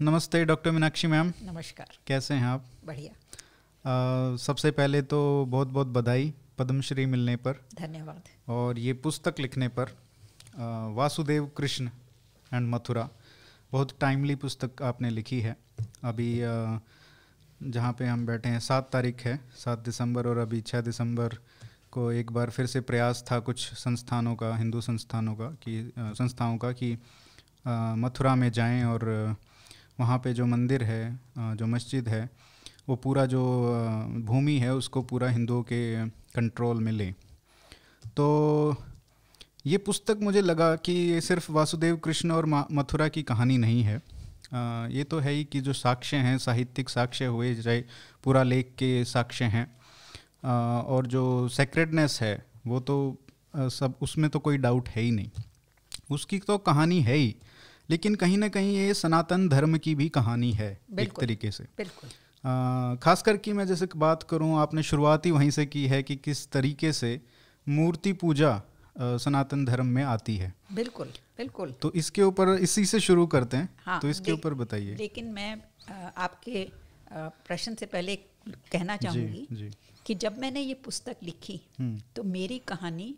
नमस्ते doctor Meenakshi ma'am नमस्कार कैसे हैं आप बढ़िया सबसे पहले तो बहुत बहुत बधाई पद्मश्री मिलने पर धन्यवाद और ये पुस्तक लिखने पर आ, वासुदेव कृष्ण एंड मथुरा बहुत टाइमली पुस्तक आपने लिखी है अभी जहाँ पे हम बैठे हैं सात तारीख है सात दिसंबर और अभी छः दिसंबर को एक बार फिर से प्रयास था कुछ संस्थानों का हिंदू संस्थानों का कि संस्थाओं का कि मथुरा में जाएं और वहाँ पे जो मंदिर है जो मस्जिद है वो पूरा जो भूमि है उसको पूरा हिंदुओं के कंट्रोल में लें तो ये पुस्तक मुझे लगा कि ये सिर्फ वासुदेव कृष्ण और मथुरा की कहानी नहीं है आ, ये तो है ही कि जो साक्ष्य हैं साहित्यिक साक्ष्य हुए चाहे पूरा लेख के साक्ष्य हैं और जो सेक्रेडनेस है वो तो आ, सब उसमें तो कोई डाउट है ही नहीं उसकी तो कहानी है ही लेकिन कहीं ना कहीं ये सनातन धर्म की भी कहानी है एक तरीके से खास करके मैं जैसे बात करूँ आपने शुरुआत ही वहीं से की है कि किस तरीके से मूर्ति पूजा सनातन धर्म में आती है बिल्कुल बिल्कुल तो इसके ऊपर इसी से शुरू करते हैं हाँ, तो इसके ऊपर बताइए लेकिन मैं आपके प्रश्न से पहले कहना चाहूंगी कि जब मैंने ये पुस्तक लिखी हम्म। तो मेरी कहानी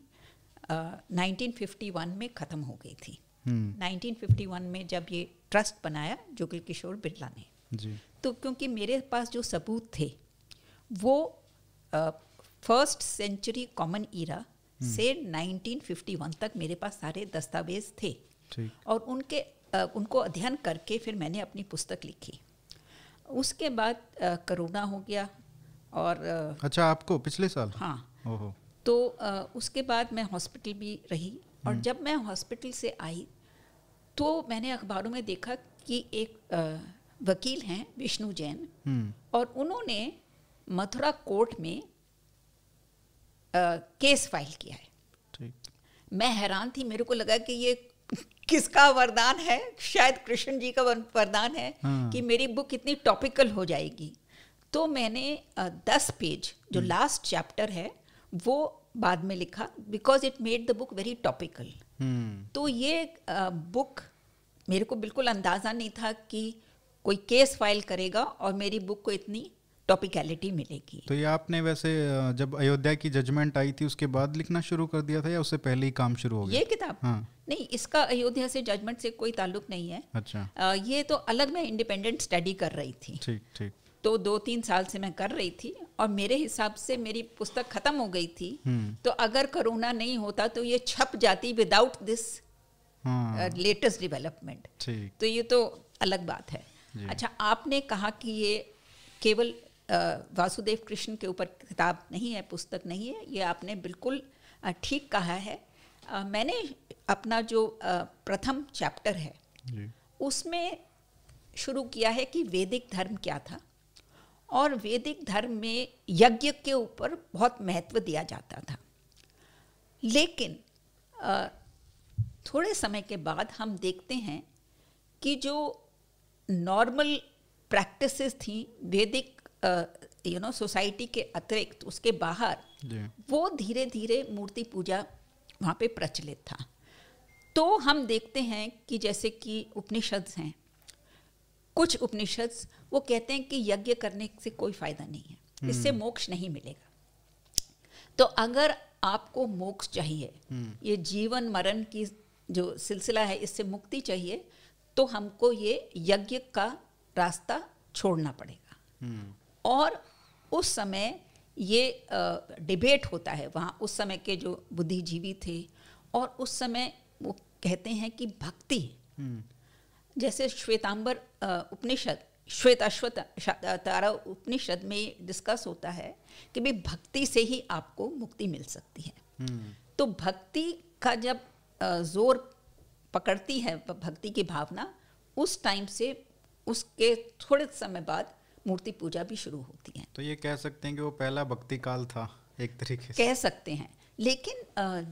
आ, 1951 में ख़त्म हो गई थी 1951 हम्म। में जब ये ट्रस्ट बनाया जुगल किशोर बिरला ने जी. तो क्योंकि मेरे पास जो सबूत थे वो फर्स्ट सेंचुरी कॉमन ईरा से 1951 तक मेरे पास सारे दस्तावेज थे और उनके आ, उनको अध्ययन करके फिर मैंने अपनी पुस्तक लिखी उसके बाद करोना हो गया और आ, अच्छा आपको पिछले साल हाँ तो आ, उसके बाद मैं हॉस्पिटल भी रही और हम्म। जब मैं हॉस्पिटल से आई तो मैंने अखबारों में देखा कि एक वकील हैं विष्णु जैन हम्म। और उन्होंने मथुरा कोर्ट में आ, केस फाइल किया है मैं हैरान थी मेरे को लगा कि ये किसका वरदान है शायद कृष्ण जी का वरदान है हाँ। कि मेरी बुक इतनी टॉपिकल हो जाएगी तो मैंने दस पेज जो हम्म। लास्ट चैप्टर है वो बाद में लिखा because it made the book very topical hmm. तो ये बुक मेरे को बिल्कुल अंदाज़ा नहीं था कि कोई केस फाइल करेगा और मेरी बुक को इतनी टॉपिकलिटी मिलेगी तो ये आपने वैसे जब अयोध्या की जजमेंट आई थी उसके बाद लिखना शुरू कर दिया था या उससे पहले ही काम शुरू हो गया ये किताब हाँ। नहीं इसका अयोध्या से जजमेंट से कोई ताल्लुक नहीं है अच्छा आ, ये तो अलग मैं इंडिपेंडेंट स्टडी कर रही थी ठीक ठीक तो दो तीन साल से मैं कर रही थी और मेरे हिसाब से मेरी पुस्तक खत्म हो गई थी हम्म। तो अगर कोरोना नहीं होता तो ये छप जाती without this latest hmm. Development तो ये तो अलग बात है अच्छा आपने कहा कि ये केवल वासुदेव कृष्ण के ऊपर किताब नहीं है पुस्तक नहीं है ये आपने बिल्कुल ठीक कहा है मैंने अपना जो प्रथम चैप्टर है उसमें शुरू किया है कि वैदिक धर्म क्या था और वैदिक धर्म में यज्ञ के ऊपर बहुत महत्व दिया जाता था लेकिन थोड़े समय के बाद हम देखते हैं कि जो नॉर्मल प्रैक्टिस थी वैदिक यू नो सोसाइटी के अतिरिक्त उसके बाहर वो धीरे धीरे मूर्ति पूजा वहाँ पे प्रचलित था तो हम देखते हैं कि जैसे कि उपनिषद्स हैं कुछ उपनिषद्स वो कहते हैं कि यज्ञ करने से कोई फायदा नहीं है हम्म। इससे मोक्ष नहीं मिलेगा तो अगर आपको मोक्ष चाहिए हम्म। ये जीवन मरण की जो सिलसिला है इससे मुक्ति चाहिए तो हमको ये यज्ञ का रास्ता छोड़ना पड़ेगा हम्म। और उस समय ये डिबेट होता है वहाँ उस समय के जो बुद्धिजीवी थे और उस समय वो कहते हैं कि भक्ति हम्म। जैसे श्वेतांबर उपनिषद श्वेत अश्वत तारा उपनिषद में डिस्कस होता है कि भाई भक्ति से ही आपको मुक्ति मिल सकती है हम्म। तो भक्ति का जब ज़ोर पकड़ती है भक्ति की भावना उस टाइम से उसके थोड़े समय बाद मूर्ति पूजा भी शुरू होती है तो ये कह सकते हैं कि वो पहला भक्ति काल था एक तरीके से कह सकते हैं लेकिन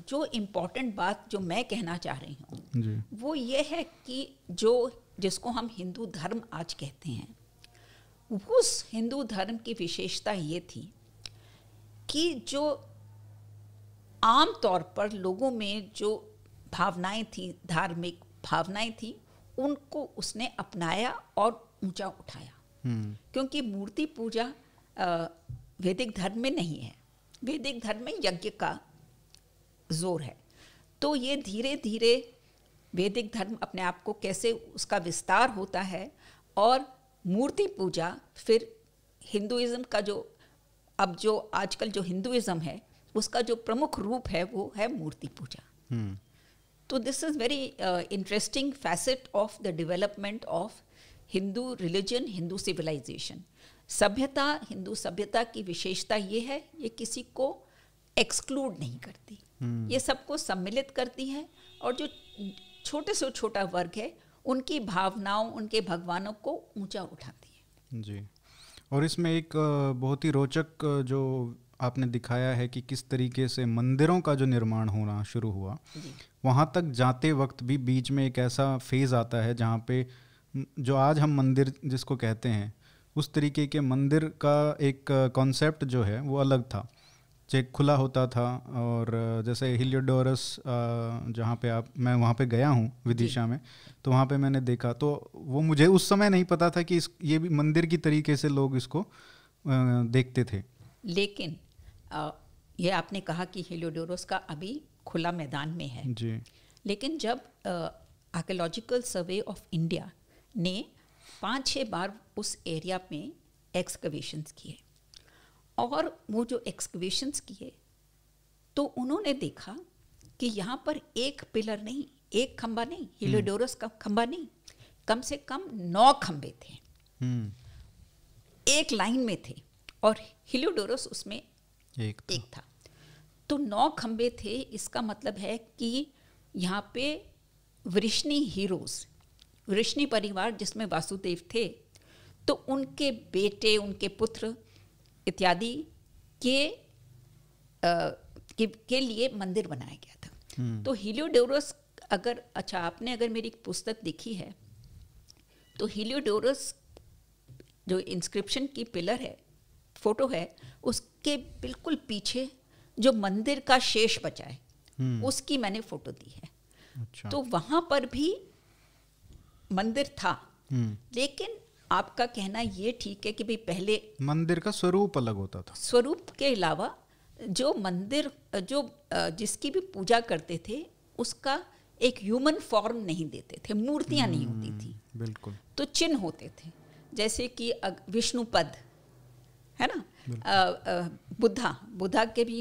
जो इम्पोर्टेंट बात जो मैं कहना चाह रही हूँ वो ये है कि जो जिसको हम हिंदू धर्म आज कहते हैं उस हिंदू धर्म की विशेषता ये थी कि जो आम तौर पर लोगों में जो भावनाएं थी धार्मिक भावनाएं थी उनको उसने अपनाया और ऊंचा उठाया हम्म। क्योंकि मूर्ति पूजा वैदिक धर्म में नहीं है वैदिक धर्म में यज्ञ का जोर है तो ये धीरे धीरे वैदिक धर्म अपने आप को कैसे उसका विस्तार होता है और मूर्ति पूजा फिर हिंदुइज्म का जो अब जो आजकल जो हिंदुइज़्म है उसका जो प्रमुख रूप है वो है मूर्ति पूजा hmm. तो this is very interesting facet of the development of Hindu religion Hindu civilization सभ्यता हिंदू सभ्यता की विशेषता ये है ये किसी को एक्सक्लूड नहीं करती hmm. ये सबको सम्मिलित करती है और जो छोटे से छोटा वर्ग है उनकी भावनाओं उनके भगवानों को ऊंचा उठाती है जी और इसमें एक बहुत ही रोचक जो आपने दिखाया है कि किस तरीके से मंदिरों का जो निर्माण होना शुरू हुआ वहाँ तक जाते वक्त भी बीच में एक ऐसा फेज़ आता है जहाँ पे जो आज हम मंदिर जिसको कहते हैं उस तरीके के मंदिर का एक कॉन्सेप्ट जो है वो अलग था चेक खुला होता था और जैसे हिलियोडोरस जहाँ पे आप मैं वहाँ पे गया हूँ विदिशा में तो वहाँ पे मैंने देखा तो वो मुझे उस समय नहीं पता था कि इस ये भी मंदिर की तरीके से लोग इसको देखते थे लेकिन ये आपने कहा कि हेलियोडोरस का अभी खुला मैदान में है जी लेकिन जब आर्कोलॉजिकल सर्वे ऑफ इंडिया ने पाँच छः बार उस एरिया में एक्सकवेशंस किए और वो जो एक्सकवेशंस किए तो उन्होंने देखा कि यहाँ पर एक पिलर नहीं एक खम्बा नहीं हिलोडोरस हम्म। का खम्बा नहीं कम से कम नौ खम्बे थे हम्म। एक लाइन में थे और हिलोडोरस उसमें एक था, एक था। तो नौ खंबे थे इसका मतलब है कि यहाँ पे वृष्णि हीरोज वृष्णि परिवार जिसमें वासुदेव थे तो उनके बेटे उनके पुत्र इत्यादि के आ, के, के लिए मंदिर बनाया गया था हम्म। तो हिलियोडोरस अगर अच्छा आपने अगर मेरी पुस्तक देखी है तो हिलियोडोरस जो इंस्क्रिप्शन की पिलर है फोटो है उस के बिल्कुल पीछे जो मंदिर का शेष बचा है हम्म। उसकी मैंने फोटो दी है अच्छा। तो वहां पर भी मंदिर था हम्म। लेकिन आपका कहना ये ठीक है कि भाई पहले मंदिर का स्वरूप अलग होता था स्वरूप के अलावा जो मंदिर जो जिसकी भी पूजा करते थे उसका एक ह्यूमन फॉर्म नहीं देते थे मूर्तियां नहीं होती थी हम्म, बिल्कुल तो चिन्ह होते थे जैसे कि विष्णुपद है ना बुद्धा बुद्धा के भी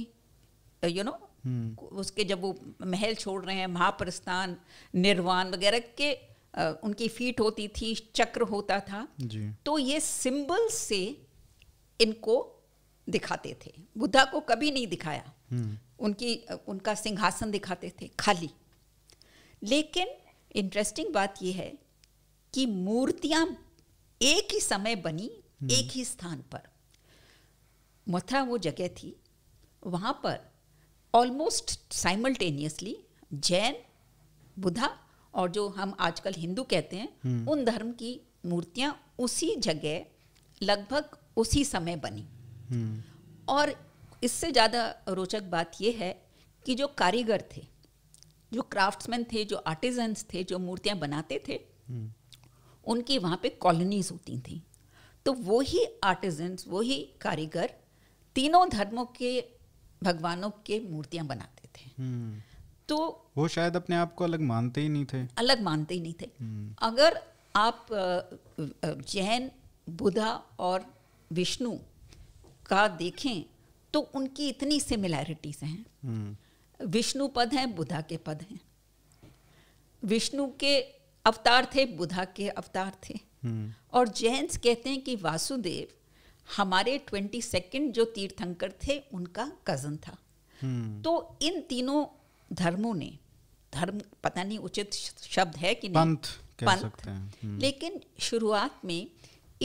यू नो हम्म। उसके जब वो महल छोड़ रहे हैं महाप्रस्थान निर्वाण वगैरह के आ, उनकी फीट होती थी चक्र होता था तो ये सिंबल से इनको दिखाते थे बुद्धा को कभी नहीं दिखाया हम्म। उनकी उनका सिंहासन दिखाते थे खाली लेकिन इंटरेस्टिंग बात यह है कि मूर्तियां एक ही समय बनी हम्म। एक ही स्थान पर मथुरा वो जगह थी वहाँ पर ऑलमोस्ट साइमल्टेनियसली जैन बुधा और जो हम आजकल हिंदू कहते हैं हम्म। उन धर्म की मूर्तियाँ उसी जगह लगभग उसी समय बनी हम्म। और इससे ज़्यादा रोचक बात यह है कि जो कारीगर थे जो क्राफ्ट्समैन थे जो आर्टिजन्स थे जो मूर्तियाँ बनाते थे हम्म। उनकी वहाँ पे कॉलोनीज होती थी तो वही आर्टिजन्स वही कारीगर तीनों धर्मों के भगवानों के मूर्तियां बनाते थे हम्म। तो वो शायद अपने आप को अलग मानते ही नहीं थे अलग मानते ही नहीं थे हम्म। अगर आप जैन बुधा और विष्णु का देखें तो उनकी इतनी सिमिलैरिटीज हैं हम्म। विष्णु पद हैं बुधा के पद हैं विष्णु के अवतार थे बुधा के अवतार थे और जैन कहते हैं कि वासुदेव हमारे ट्वेंटी सेकेंड जो तीर्थंकर थे उनका कजन था हम्म। तो इन तीनों धर्मों ने धर्म पता नहीं उचित शब्द है कि नहीं पंथ, पंथ हम्म। लेकिन शुरुआत में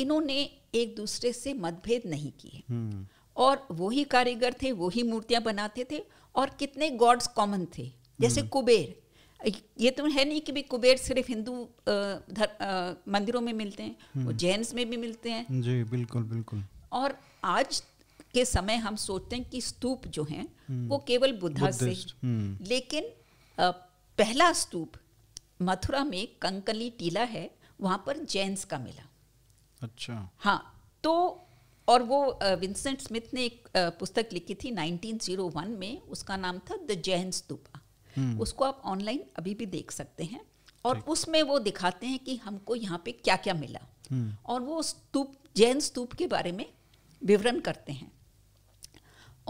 इन्होंने एक दूसरे से मतभेद नहीं किए और हम्म। और वही कारीगर थे वही मूर्तियां बनाते थे और कितने गॉड्स कॉमन थे जैसे कुबेर ये तो है नहीं कि भी कुबेर सिर्फ हिंदू मंदिरों में मिलते हैं वो हम्म। जैन्स में भी मिलते हैं जी बिल्कुल बिल्कुल और आज के समय हम सोचते हैं कि स्तूप जो हैं हम्म। वो केवल बुद्धा से हम्म। लेकिन पहला स्तूप मथुरा में कंकली टीला है वहाँ पर जैन्स का मिला अच्छा हाँ तो और वो विंसेंट स्मिथ ने एक पुस्तक लिखी थी 1901 में उसका नाम था द जैन स्तूपा हम्म। उसको आप ऑनलाइन अभी भी देख सकते हैं और उसमें वो दिखाते हैं कि हमको यहाँ पे क्या क्या मिला हम्म। और वो स्तूप जैन स्तूप के बारे में विवरण करते हैं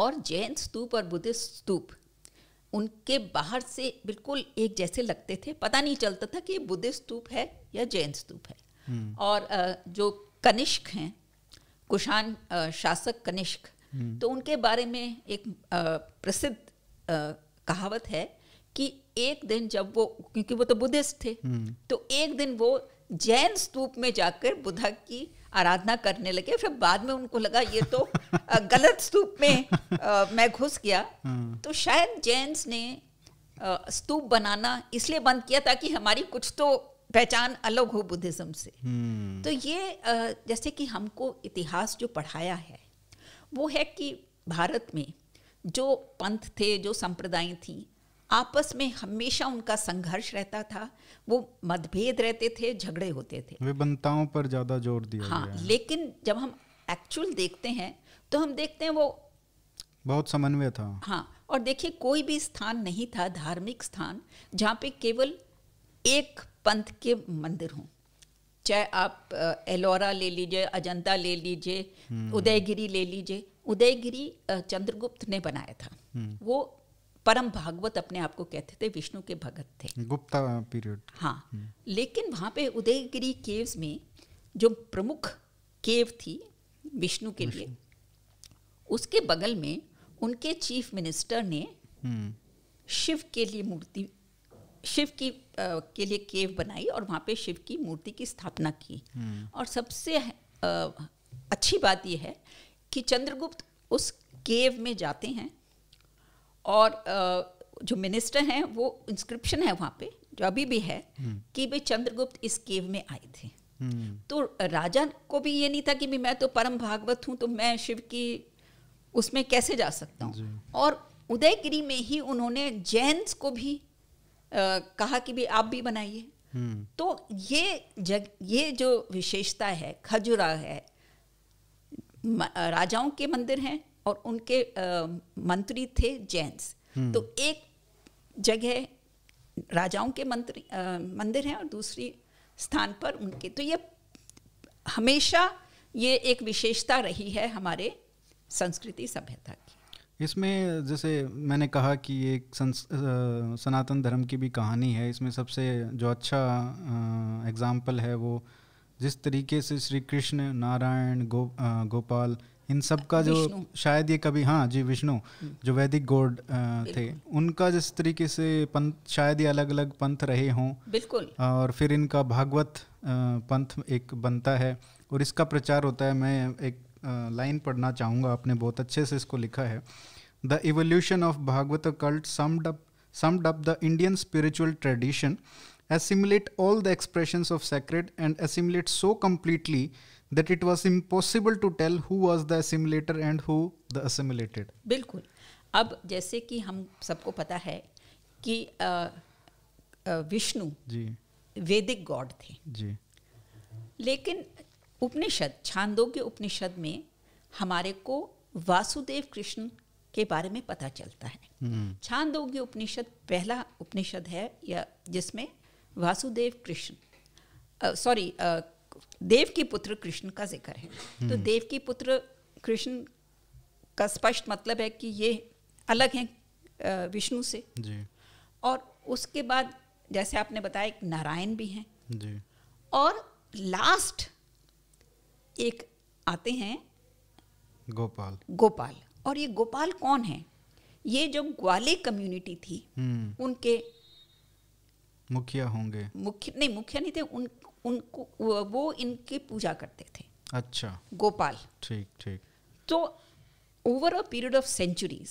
और जैन स्तूप और बुद्धिस्ट स्तूप उनके बाहर से बिल्कुल एक जैसे लगते थे पता नहीं चलता था कि ये बुद्धिस्ट स्तूप है या जैन स्तूप है हम्म। और जो कनिष्क हैं कुशान शासक कनिष्क तो उनके बारे में एक प्रसिद्ध कहावत है कि एक दिन जब वो क्योंकि वो तो बुद्धिस्ट थे हम्म। तो एक दिन वो जैन स्तूप में जाकर बुद्धा की आराधना करने लगे फिर बाद में उनको लगा ये तो गलत स्तूप में आ, मैं घुस गया हम्म। तो शायद जैन्स ने स्तूप बनाना इसलिए बंद किया ताकि हमारी कुछ तो पहचान अलग हो बुद्धिज्म से हम्म। तो ये जैसे कि हमको इतिहास जो पढ़ाया है वो है कि भारत में जो पंथ थे जो संप्रदाय थी आपस में हमेशा उनका संघर्ष रहता था वो मतभेद रहते थे झगड़े होते थे विभिन्नताओं पर ज़्यादा जोर दिया हाँ गया लेकिन जब हम एक्चुअल देखते हैं तो हम देखते हैं वो बहुत समन्वय था हाँ और देखिए कोई भी स्थान नहीं था धार्मिक स्थान जहाँ पे केवल एक पंथ के मंदिर हों चाहे आप एलोरा ले लीजिए अजंता ले लीजिए हम्म। उदयगिरी ले लीजिए उदयगिरी चंद्रगुप्त ने बनाया था हम्म। वो परम भागवत अपने आप को कहते थे विष्णु के भगत थे गुप्ता पीरियड हाँ हम्म। लेकिन वहाँ पे उदयगिरी केव्स में जो प्रमुख केव थी विष्णु के लिए उसके बगल में उनके चीफ मिनिस्टर ने हम्म। शिव के लिए मूर्ति शिव की आ, के लिए केव बनाई और वहाँ पे शिव की मूर्ति की स्थापना की हम्म। और सबसे आ, अच्छी बात यह है कि चंद्रगुप्त उस केव में जाते हैं और जो मिनिस्टर हैं वो इंस्क्रिप्शन है वहाँ पे जो अभी भी है हम्म। कि वे चंद्रगुप्त इस केव में आए थे हम्म। तो राजा को भी ये नहीं था कि मैं तो परम भागवत हूँ तो मैं शिव की उसमें कैसे जा सकता हूँ और उदयगिरी में ही उन्होंने जैन्स को भी आ, कहा कि भी आप भी बनाइए हम्म। तो ये जग ये जो विशेषता है खजुरा है राजाओं के मंदिर हैं और उनके आ, मंत्री थे जैंस हम्म। तो एक जगह राजाओं के मंत्री आ, मंदिर हैं और दूसरी स्थान पर उनके तो ये हमेशा ये एक विशेषता रही है हमारे संस्कृति सभ्यता की इसमें जैसे मैंने कहा कि एक सनातन धर्म की भी कहानी है इसमें सबसे जो अच्छा एग्जाम्पल है वो जिस तरीके से श्री कृष्ण नारायण गो गोपाल इन सब का जो शायद ये कभी हाँ जी विष्णु हम्म। जो वैदिक गोड थे उनका जिस तरीके से पंथ शायद ये अलग अलग पंथ रहे हों बिल्कुल और फिर इनका भागवत पंथ एक बनता है और इसका प्रचार होता है मैं एक लाइन पढ़ना चाहूँगा आपने बहुत अच्छे से इसको लिखा है the evolution of Bhagavat cult summed up summed up the Indian spiritual tradition, assimilate all the expressions of sacred, and that it was impossible to tell who was the assimilator and who the assimilated बिल्कुल अब जैसे कि हम सबको पता है कि विष्णु जी वैदिक गॉड थे जी लेकिन उपनिषद छांदोग्य उपनिषद में हमारे को वासुदेव कृष्ण के बारे में पता चलता है हम्म। छांदोग्य उपनिषद पहला उपनिषद है या जिसमें वासुदेव कृष्ण सॉरी देव की पुत्र कृष्ण का जिक्र है तो हम्म। देव की पुत्र कृष्ण का स्पष्ट मतलब है कि ये अलग हैं विष्णु से जी। और उसके बाद जैसे आपने बताया एक नारायण भी हैं और लास्ट एक आते हैं गोपाल गोपाल और ये गोपाल कौन है ये जो ग्वाले कम्युनिटी थी हम्म। उनके मुखिया होंगे मुख्य नहीं मुखिया नहीं थे उन उनको वो इनकी पूजा करते थे अच्छा गोपाल ठीक ठीक तो over a period of centuries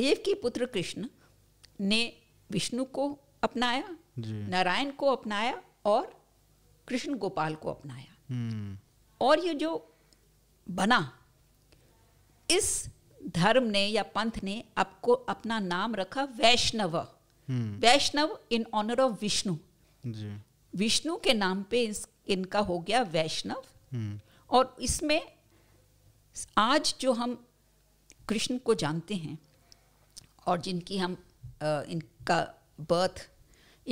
देव के पुत्र कृष्ण ने विष्णु को अपनाया नारायण को अपनाया और कृष्ण गोपाल को अपनाया हम्म। और ये जो बना इस धर्म ने या पंथ ने आपको अपना नाम रखा वैष्णव हम्म। Vaishnav in honour of Vishnu Vishnu के नाम पे इस, इनका हो गया वैष्णव हम्म। और इसमें आज जो हम कृष्ण को जानते हैं और जिनकी हम इनका बर्थ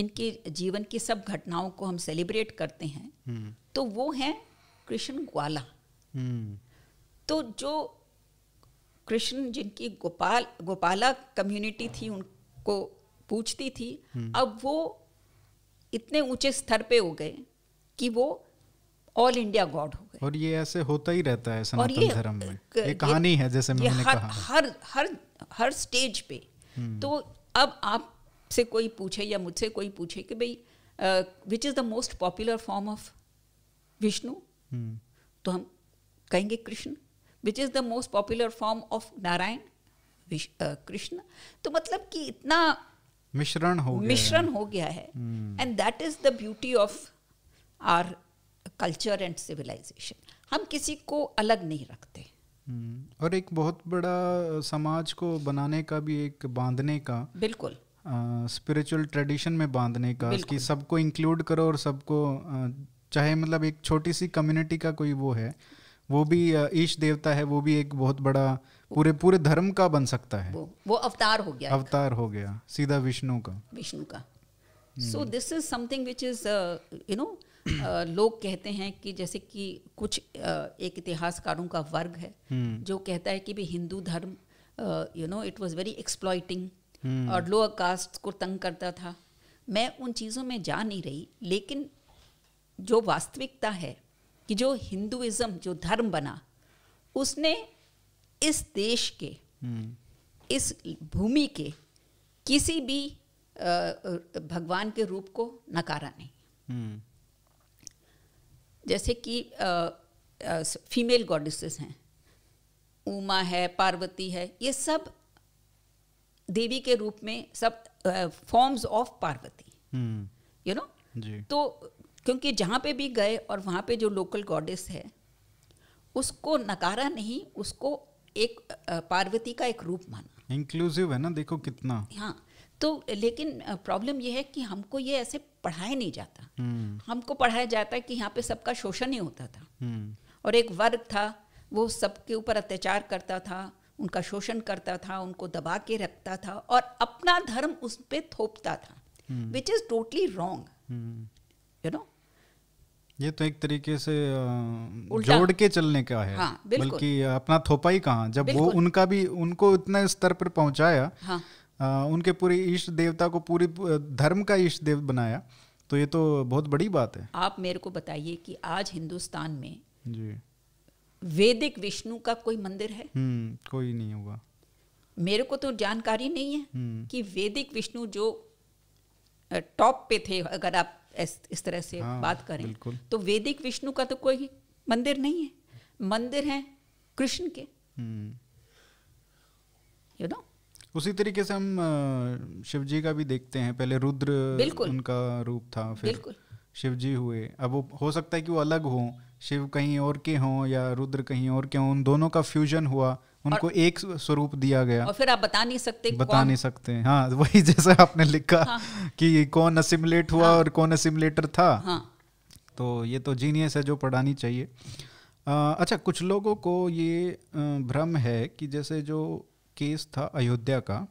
इनके जीवन की सब घटनाओं को हम सेलिब्रेट करते हैं हम्म। तो वो है कृष्ण ग्वाला तो जो कृष्ण जिनकी गोपाल गोपाला कम्युनिटी थी उनको पूछती थी हम्म। अब वो इतने ऊंचे स्तर पे हो गए कि वो ऑल इंडिया गॉड हो गए और ये ऐसे होता ही रहता है सनातन धर्म में ये कहानी ये, है जैसे मैंने हर, कहा हर हर हर स्टेज पे हम्म। तो अब आप से कोई पूछे या मुझसे कोई पूछे कि भाई which is the most popular form of Vishnu तो हम कहेंगे Krishna which is the most popular form of Narayan Krishna तो मतलब कि इतना मिश्रण हो गया मिश्रण हो गया है and that is the beauty of our culture and civilisation हम किसी को अलग नहीं रखते हम्म। और एक बहुत बड़ा समाज को बनाने का भी एक बांधने का बिल्कुल स्पिरिचुअल ट्रेडिशन में बांधने का कि सबको इंक्लूड करो और सबको चाहे मतलब एक छोटी सी कम्युनिटी का कोई वो है वो भी ईश देवता है वो भी एक बहुत बड़ा पूरे पूरे धर्म का बन सकता है वो वो अवतार हो गया अवतार हो गया सीधा विष्णु का विष्णु का so this is something which is you know लोग कहते हैं कि जैसे कि कुछ uh, एक इतिहासकारों का वर्ग है hmm. जो कहता है कि भी हिंदू धर्म you know it was very exploiting और लोअर कास्ट को तंग करता था मैं उन चीज़ों में जा नहीं रही लेकिन जो वास्तविकता है कि जो हिंदुज़म जो धर्म बना उसने इस देश के हम्म। इस भूमि के किसी भी भगवान के रूप को नकारा नहीं हम्म। जैसे कि फीमेल गॉडेसेस हैं उमा है पार्वती है ये सब देवी के रूप में सब forms of Parvati you hmm. Know तो क्योंकि जहाँ पे भी गए और वहाँ पे जो लोकल गॉडेस है उसको नकारा नहीं उसको एक पार्वती का एक रूप माना इंक्लूसिव है ना देखो कितना हाँ तो लेकिन प्रॉब्लम यह है कि हमको ये ऐसे पढ़ाया नहीं जाता हम्म। हमको पढ़ाया जाता है कि यहाँ पे सबका शोषण ही होता था हम्म। और एक वर्ग था वो सबके ऊपर अत्याचार करता था उनका शोषण करता था उनको दबा के रखता था और अपना धर्म उस पर थोपता था which is totally wrong you know ये तो एक तरीके से जोड़ के चलने का है हाँ, बल्कि अपना थोपा ही कहा जब वो उनका भी उनको इतने स्तर पर पहुंचाया हाँ, उनके पूरे ईष्ट देवता को पूरी धर्म का ईष्ट देव बनाया तो ये तो बहुत बड़ी बात है आप मेरे को बताइए कि आज हिंदुस्तान में जी वेदिक विष्णु का कोई मंदिर है हम्म, कोई नहीं होगा मेरे को तो जानकारी नहीं है हम्म। कि वेदिक विष्णु जो टॉप पे थे अगर आप इस, तरह से हाँ, बात करें तो वैदिक विष्णु का तो कोई मंदिर नहीं है मंदिर है कृष्ण के यू हम्म। नो उसी तरीके से हम शिव जी का भी देखते हैं पहले रुद्र उनका रूप था फिर शिव जी हुए अब वो हो सकता है कि वो अलग हों शिव कहीं और के हों या रुद्र कहीं और के हों उन दोनों का फ्यूजन हुआ उनको और, एक स्वरूप दिया गया और फिर आप बता नहीं सकते बता नहीं सकते हाँ वही जैसे आपने लिखा हाँ, कि कौन असिमुलेट हुआ हाँ, और कौन असिमुलेटर था हाँ, तो ये तो जीनियस है जो पढ़ानी चाहिए आ, अच्छा कुछ लोगों को ये भ्रम है कि जैसे जो केस था अयोध्या का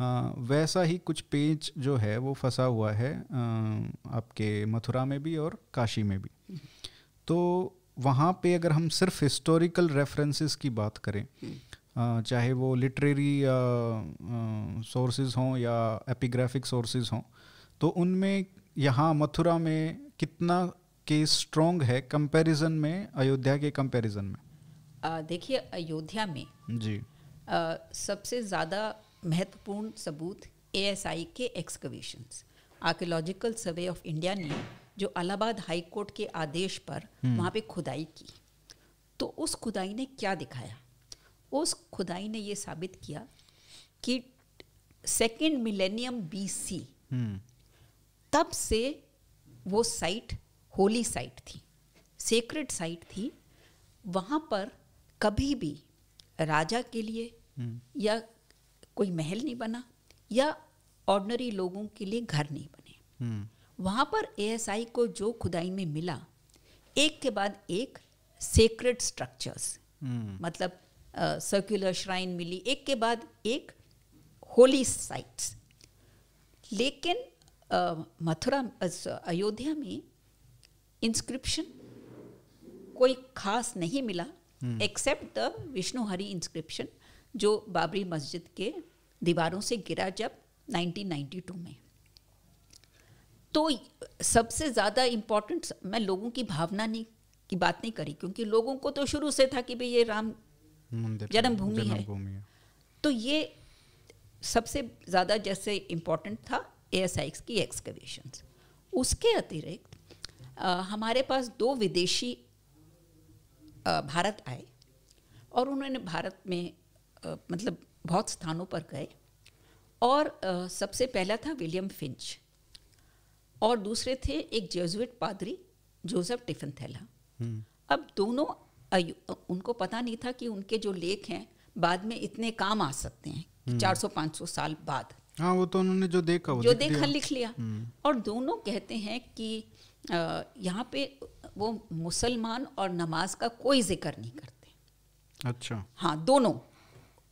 आ, वैसा ही कुछ पेज जो है वो फंसा हुआ है आ, आपके मथुरा में भी और काशी में भी तो वहाँ पे अगर हम सिर्फ हिस्टोरिकल रेफरेंसेस की बात करें हम्म। चाहे वो लिटरेरी सोर्सेज हों या एपिग्राफिक सोर्सेज हों तो उनमें यहाँ मथुरा में कितना केस स्ट्रोंग है कंपैरिजन में अयोध्या के कंपैरिजन में देखिए अयोध्या में जी आ, सबसे ज़्यादा महत्वपूर्ण सबूत एएसआई के excavations archaeological survey of India ने जो अलाहाबाद हाई कोर्ट के आदेश पर हम्म। वहाँ पे खुदाई की तो उस खुदाई ने क्या दिखाया उस खुदाई ने ये साबित किया कि सेकेंड मिलेनियम बीसी तब से वो साइट होली साइट थी सेक्रेड साइट थी वहाँ पर कभी भी राजा के लिए हम्म। या कोई महल नहीं बना या ऑर्डनरी लोगों के लिए घर नहीं बने हम्म। वहाँ पर ए को जो खुदाई में मिला एक के बाद एक सेक्रेट स्ट्रक्चर्स hmm. मतलब सर्कुलर uh, श्राइन मिली एक के बाद एक होली साइट्स लेकिन uh, मथुरा अयोध्या में इंस्क्रिप्शन कोई खास नहीं मिला except the Vishnu Hari inscription जो बाबरी मस्जिद के दीवारों से गिरा जब 1992 में तो सबसे ज़्यादा इम्पोर्टेंट मैं लोगों की भावना नहीं की बात नहीं करी क्योंकि लोगों को तो शुरू से था कि भाई ये राम जन्मभूमि है।, है तो ये सबसे ज़्यादा जैसे इम्पोर्टेंट था ए एस आई की एक्सकवेशन उसके अतिरिक्त हमारे पास दो विदेशी आ, भारत आए और उन्होंने भारत में आ, मतलब बहुत स्थानों पर गए और आ, सबसे पहला था विलियम फिंच और दूसरे थे एक जेजुट पादरी जोसेफ टिफिन थैला हम्म। अब दोनों उनको पता नहीं था कि उनके जो लेख हैं बाद में इतने काम आ सकते हैं हम्म। चार सौ पांच सौ साल बाद हाँ वो तो उन्होंने जो देखा वो जो देखा लिख लिया हम्म। और दोनों कहते हैं कि यहाँ पे वो मुसलमान और नमाज का कोई जिक्र नहीं करते अच्छा हाँ दोनों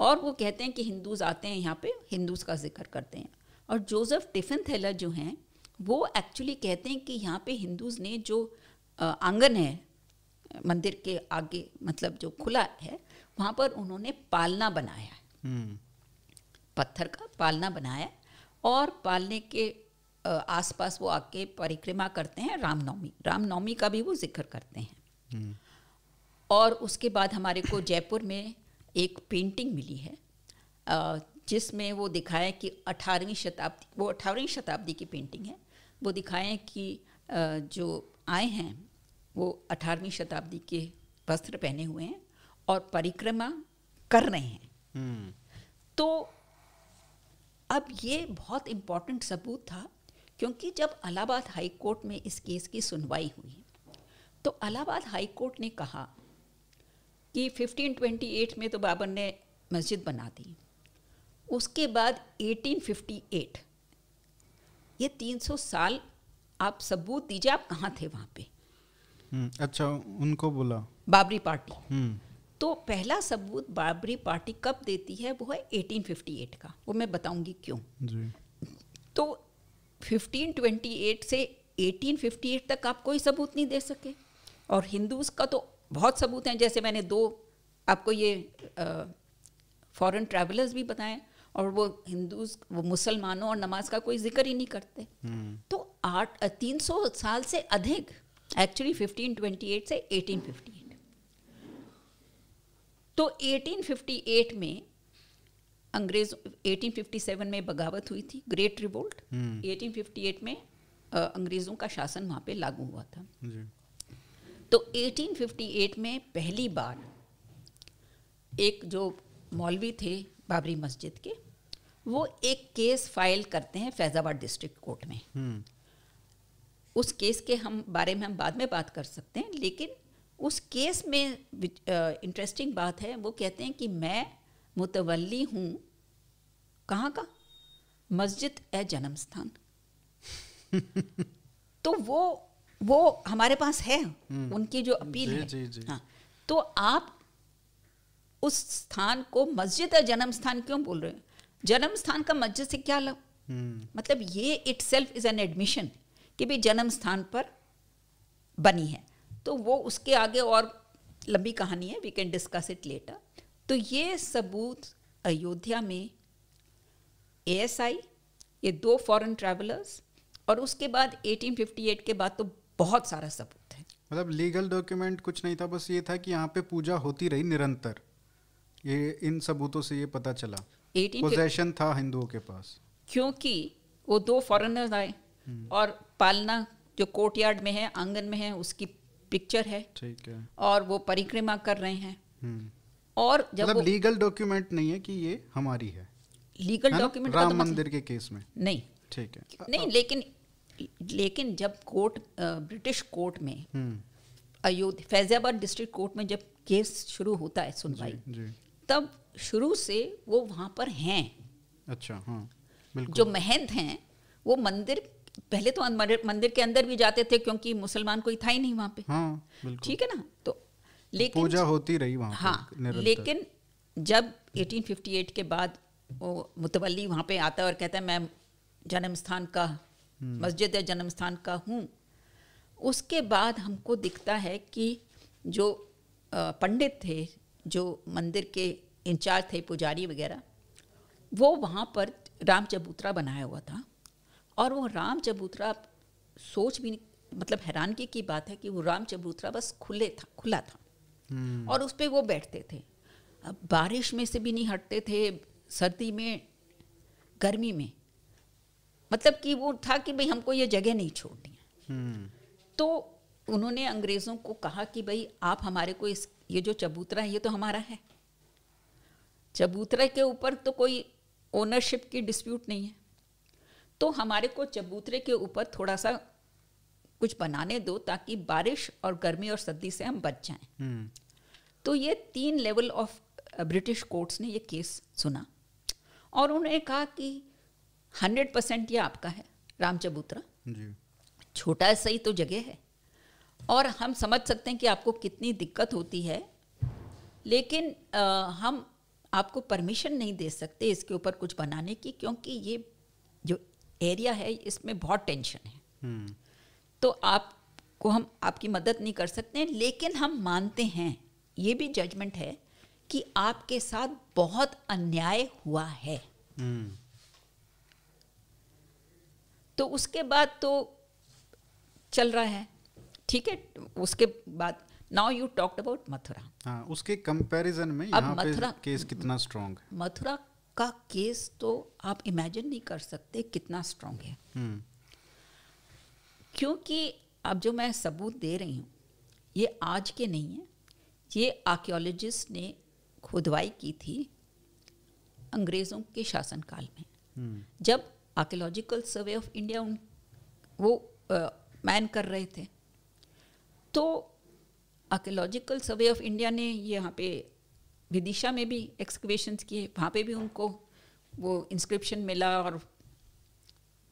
और वो कहते हैं कि हिंदूज आते हैं यहाँ पे हिंदूज का जिक्र करते हैं और जोसेफ टिफिन थैला जो हैं वो एक्चुअली कहते हैं कि यहाँ पे हिंदूज ने जो आंगन है मंदिर के आगे मतलब जो खुला है वहाँ पर उन्होंने पालना बनाया है हम्म। पत्थर का पालना बनाया और पालने के आसपास वो आके परिक्रमा करते हैं रामनवमी रामनवमी का भी वो जिक्र करते हैं हम्म। और उसके बाद हमारे को जयपुर में एक पेंटिंग मिली है जिसमें वो दिखाया कि अठारहवीं शताब्दी वो अठारहवीं शताब्दी की पेंटिंग है वो दिखाएं कि जो आए हैं वो अठारहवीं शताब्दी के वस्त्र पहने हुए हैं और परिक्रमा कर रहे हैं हम्म। तो अब ये बहुत इम्पोर्टेंट सबूत था क्योंकि जब अलाहाबाद हाई कोर्ट में इस केस की सुनवाई हुई तो अलाहाबाद हाई कोर्ट ने कहा कि 1528 में तो बाबर ने मस्जिद बना दी उसके बाद 1858 ये 300 साल आप सबूत दीजिए आप कहाँ थे वहाँ पे हम्म, अच्छा उनको बोला बाबरी पार्टी हम्म। तो पहला सबूत बाबरी पार्टी कब देती है वो है 1858 का वो मैं बताऊंगी क्यों जी। तो 1528 से 1858 तक आप कोई सबूत नहीं दे सके और हिंदूज का तो बहुत सबूत हैं जैसे मैंने दो आपको ये फॉरेन ट्रैवलर्स भी बताएं और वो हिंदू वो मुसलमानों और नमाज का कोई जिक्र ही नहीं करते हम्म। तो आठ तीन सौ साल से अधिक एक्चुअली फिफ्टीन ट्वेंटी एट से एटीन फिफ्टी एट तो एटीन फिफ्टी एट में अंग्रेज 1857 में बगावत हुई थी ग्रेट रिवोल्ट 1858 में अंग्रेजों का शासन वहां पे लागू हुआ था तो 1858 में पहली बार एक जो मौलवी थे बाबरी मस्जिद के वो एक केस फाइल करते हैं फैज़ाबाद डिस्ट्रिक्ट कोर्ट में हम्म। उस केस के हम बारे में हम बाद में बात कर सकते हैं लेकिन उस केस में इंटरेस्टिंग बात है वो कहते हैं कि मैं मुतवली हूँ कहाँ का मस्जिद ए जन्म स्थान तो वो वो हमारे पास है हम्म। उनकी जो अपील जी, है जी, जी. हाँ तो आप उस स्थान को मस्जिद या जन्म स्थान क्यों बोल रहे हैं जन्म स्थान का मस्जिद से क्या लो हम्म। मतलब ये itself is an admission कि भाई जन्म स्थान पर बनी है तो वो उसके आगे और लंबी कहानी है we can discuss it later तो ये सबूत अयोध्या में ए एस आई ये दो फॉरेन ट्रैवलर्स और उसके बाद 1858 के बाद तो बहुत सारा सबूत है मतलब लीगल डॉक्यूमेंट कुछ नहीं था बस ये था कि यहाँ पे पूजा होती रही निरंतर ये इन सबूतों से ये पता चला पोजेशन था हिंदुओं के पास क्योंकि वो दो फॉरेनर्स आए हम्म। और पालना जो कोर्टयार्ड में है आंगन में है उसकी पिक्चर है ठीक है और वो परिक्रमा कर रहे हैं हम्म। और जब मतलब लीगल डॉक्यूमेंट नहीं है कि ये हमारी है लीगल डॉक्यूमेंट तो राम मतलब- मंदिर के केस में नहीं ठीक है नहीं लेकिन लेकिन जब कोर्ट ब्रिटिश कोर्ट में हम्म। अयोध्या फैजाबाद डिस्ट्रिक्ट कोर्ट में जब केस शुरू होता है सुनवाई तब शुरू से वो वहाँ पर हैं अच्छा हाँ जो महंत हैं वो मंदिर पहले तो मंदिर, के अंदर भी जाते थे क्योंकि मुसलमान कोई था ही नहीं वहाँ पे हाँ, ठीक है ना तो लेकिन पूजा होती रही वहाँ हाँ लेकिन जब 1858 के बाद वो मुतवली वहाँ पे आता है और कहता है मैं जन्म स्थान का हम्म। मस्जिद या जन्म स्थान का हूँ उसके बाद हमको दिखता है कि जो पंडित थे जो मंदिर के इंचार्ज थे पुजारी वगैरह वो वहाँ पर राम चबूतरा बनाया हुआ था और वो राम चबूतरा सोच भी मतलब हैरानगी की बात है कि वो राम चबूतरा बस खुले था खुला था हम्म। और उस पर वो बैठते थे अब बारिश में से भी नहीं हटते थे सर्दी में गर्मी में मतलब कि वो था कि भाई हमको ये जगह नहीं छोड़नी है हम्म। तो उन्होंने अंग्रेज़ों को कहा कि भाई आप हमारे को इस ये जो चबूतरा है ये तो हमारा है चबूतरा के ऊपर तो कोई ओनरशिप की डिस्प्यूट नहीं है तो हमारे को चबूतरे के ऊपर थोड़ा सा कुछ बनाने दो ताकि बारिश और गर्मी और सर्दी से हम बच जाएं हम्म। तो ये तीन लेवल ऑफ ब्रिटिश कोर्ट्स ने ये केस सुना और उन्होंने कहा कि हंड्रेड परसेंट ये आपका है राम चबूतरा छोटा सही तो जगह है और हम समझ सकते हैं कि आपको कितनी दिक्कत होती है लेकिन आ, हम आपको परमिशन नहीं दे सकते इसके ऊपर कुछ बनाने की क्योंकि ये जो एरिया है इसमें बहुत टेंशन है हम्म। तो आपको हम आपकी मदद नहीं कर सकते लेकिन हम मानते हैं ये भी जजमेंट है कि आपके साथ बहुत अन्याय हुआ है हम्म। तो उसके बाद तो चल रहा है ठीक है उसके बाद now you talked about Mathura उसके कंपैरिजन में अब मथुरा केस कितना स्ट्रांग है मथुरा का केस तो आप इमेजिन नहीं कर सकते कितना स्ट्रांग है हम्म। क्योंकि अब जो मैं सबूत दे रही हूँ ये आज के नहीं है ये आर्कियोलॉजिस्ट ने खुदवाई की थी अंग्रेज़ों के शासनकाल में हम्म। जब आर्कियोलॉजिकल सर्वे ऑफ इंडिया उन वो मैन कर रहे थे तो आर्कोलॉजिकल सर्वे ऑफ इंडिया ने यहाँ पे विदिशा में भी एक्सकवेशंस किए वहाँ पे भी उनको वो इंस्क्रिप्शन मिला और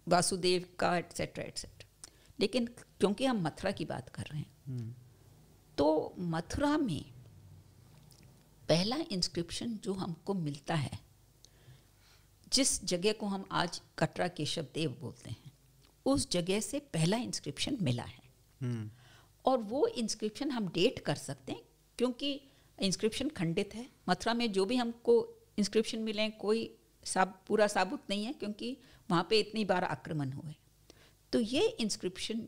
वासुदेव का एट्सेट्रा एट्सेट्रा लेकिन क्योंकि हम मथुरा की बात कर रहे हैं हम्म। तो मथुरा में पहला इंस्क्रिप्शन जो हमको मिलता है जिस जगह को हम आज कटरा केशव देव बोलते हैं उस जगह से पहला इंस्क्रिप्शन मिला है हम्म। और वो इंस्क्रिप्शन हम डेट कर सकते हैं क्योंकि इंस्क्रिप्शन खंडित है मथुरा में जो भी हमको इंस्क्रिप्शन मिले हैं कोई साब पूरा साबुत नहीं है क्योंकि वहाँ पे इतनी बार आक्रमण हुए तो ये इंस्क्रिप्शन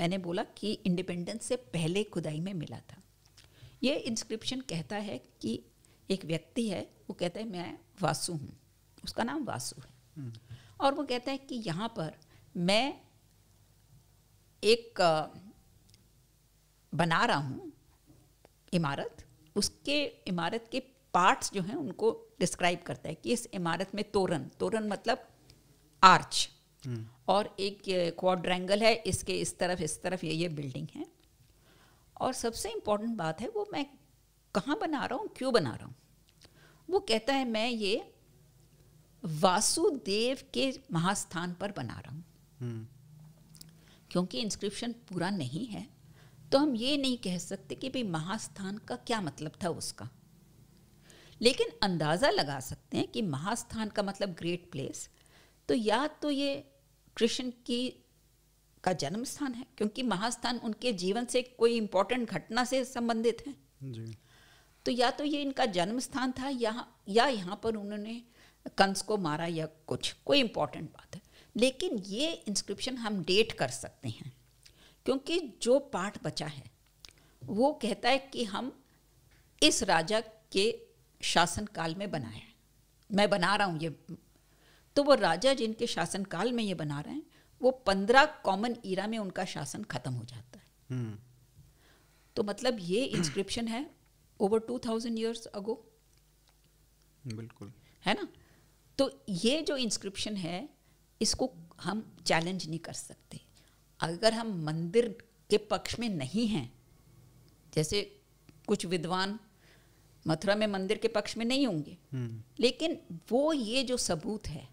मैंने बोला कि इंडिपेंडेंस से पहले खुदाई में मिला था ये इंस्क्रिप्शन कहता है कि एक व्यक्ति है वो कहता है मैं वासु हूँ उसका नाम वासु है हम्म। और वो कहता है कि यहाँ पर मैं एक बना रहा हूँ इमारत उसके इमारत के पार्ट्स जो हैं उनको डिस्क्राइब करता है कि इस इमारत में तोरण तोरण मतलब आर्च हम्म। और एक क्वाड्रेंगल है इसके इस तरफ इस तरफ ये ये बिल्डिंग है और सबसे इम्पोर्टेंट बात है वो मैं कहाँ बना रहा हूँ क्यों बना रहा हूँ वो कहता है मैं ये वासुदेव के महास्थान पर बना रहा हूँ हम्म। क्योंकि इंस्क्रिप्शन पूरा नहीं है तो हम ये नहीं कह सकते कि भाई महास्थान का क्या मतलब था उसका लेकिन अंदाज़ा लगा सकते हैं कि महास्थान का मतलब ग्रेट प्लेस तो या तो ये कृष्ण की का जन्म स्थान है क्योंकि महास्थान उनके जीवन से कोई इम्पोर्टेंट घटना से संबंधित है जी। तो या तो ये इनका जन्म स्थान था या या यहाँ पर उन्होंने कंस को मारा या कुछ कोई इम्पोर्टेंट बात है लेकिन ये इंस्क्रिप्शन हम डेट कर सकते हैं क्योंकि जो पाठ बचा है वो कहता है कि हम इस राजा के शासनकाल में बनाए मैं बना रहा हूँ ये तो वो राजा जिनके शासनकाल में ये बना रहे हैं वो पंद्रह कॉमन ईरा में उनका शासन खत्म हो जाता है हम्म। तो मतलब ये इंस्क्रिप्शन है over two thousand years ago बिल्कुल है ना तो ये जो इंस्क्रिप्शन है इसको हम चैलेंज नहीं कर सकते अगर हम मंदिर के पक्ष में नहीं हैं जैसे कुछ विद्वान मथुरा में मंदिर के पक्ष में नहीं होंगे हम्म। लेकिन वो ये जो सबूत है